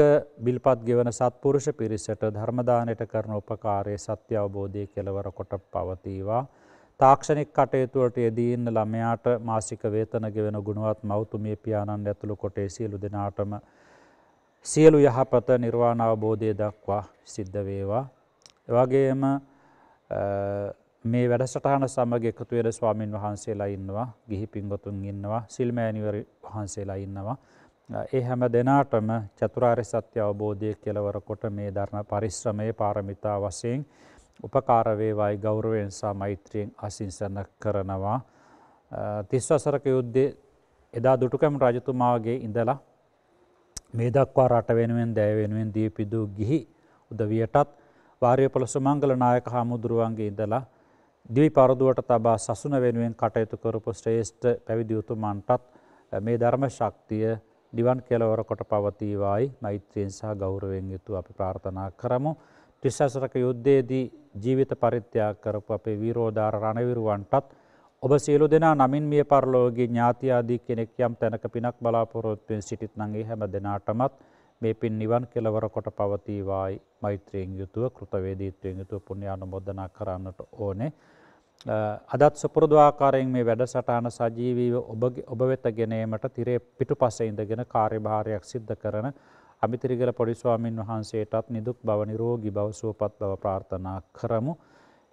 බිල්පත් ගෙවන සත්පුරුෂ පිරිසට ධර්ම දාණයට කරන උපකාරයේ සත්‍ය අවබෝධය කෙලවර කොට පවතිවා. තාක්ෂණික කටයුතුවලට යෙදී ඉන්න ළමයාට මාසික වේතන ගෙවෙන ගුණවත් මව්තුමිය පියාණන් ඇතුළු කොටේ සියලු දෙනාටම සියලු යහපත නිර්වාණ අවබෝධය දක්වා සිද්ධ වේවා. එවැගේම මේ වැඩසටහන සමග එකතු වෙන ස්වාමින් වහන්සේලා ඉන්නවා, ගිහි පින්වතුන් ඉන්නවා, සිල්මෑණිවරු වහන්සේලා ඉන්නවා. ඒ හැම දෙනාටම චතුරාර්ය සත්‍ය අවබෝධය කෙලවර කොට මේ ධර්ම පරිශ්‍රමයේ පාරමිතා වශයෙන් උපකාරවේවායි ගෞරවයෙන් සහ මෛත්‍රියෙන් අසිංසන කරනවා. තිස්වසරක යුද්ධේ එදා දුටුකැම් රජතුමාගේ ඉඳලා මේ දක්වා රට වෙනුවෙන් දැය වෙනුවෙන් දීපිදූ ගිහි උදවියටත් වාර්ය පොලොස මංගල නායක හාමුදුරුවන්ගේ ඉඳලා දිවි පරදුවට තබා සසුන වෙනුවෙන් කටයුතු කරපු ශ්‍රේෂ්ඨ පැවිදි උතුමන්ටත් මේ ධර්ම ශක්තිය නිවන් කෙලවර කොට පවතිවායි මෛත්‍රියෙන් සහ ගෞරවයෙන් යුතුව අපි ප්‍රාර්ථනා කරමු. ත්‍රිසසරක යුද්ධයේදී ජීවිත පරිත්‍යාග කරපු අපේ වීරෝදාර රණවිරුවන්ටත් ඔබ සියලු දෙනා නමින් මිය පරලෝකයේ ඥාති ආදී කෙනෙක් යම් තැනක පිනක් බලාපොරොත්තු වෙන සිටිත් නම් ඒ හැම දිනාටමත් මේ පින් නිවන් කෙලවර කොට පවතිවායි මෛත්‍රියෙන් යුතුව කෘතවේදීත්වයෙන් යුතුව පුණ්‍ය ආනුමෝදනා කරන්නට ඕනේ. අදත් සුපුරුදු ආකාරයෙන් මේ වැඩසටහන සජීවීව ඔබ ඔබ වෙත ගෙන ඒමට තිරේ පිටුපස ඉඳගෙන කාර්යභාරයක් සිද්ධ කරන අභිතිරිගල පොඩිස්වාමින් වහන්සේටත් නිදුක් බව නිරෝගී බව සුවපත් බව ප්‍රාර්ථනා කරමු.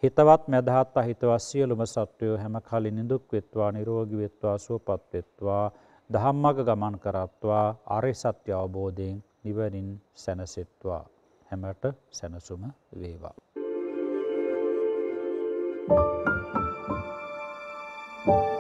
හිතවත් මැදහත් අහිතවත් සියලුම සත්වයෝ හැම කලින් නිදුක් වෙත්වා නිරෝගී වෙත්වා සුවපත් වෙත්වා ධම්මග ගමන් කරත්වා ආර්ය සත්‍ය අවබෝධයෙන් නිවනින් සැනසෙත්වා හැමට සැනසුම වේවා Thank you.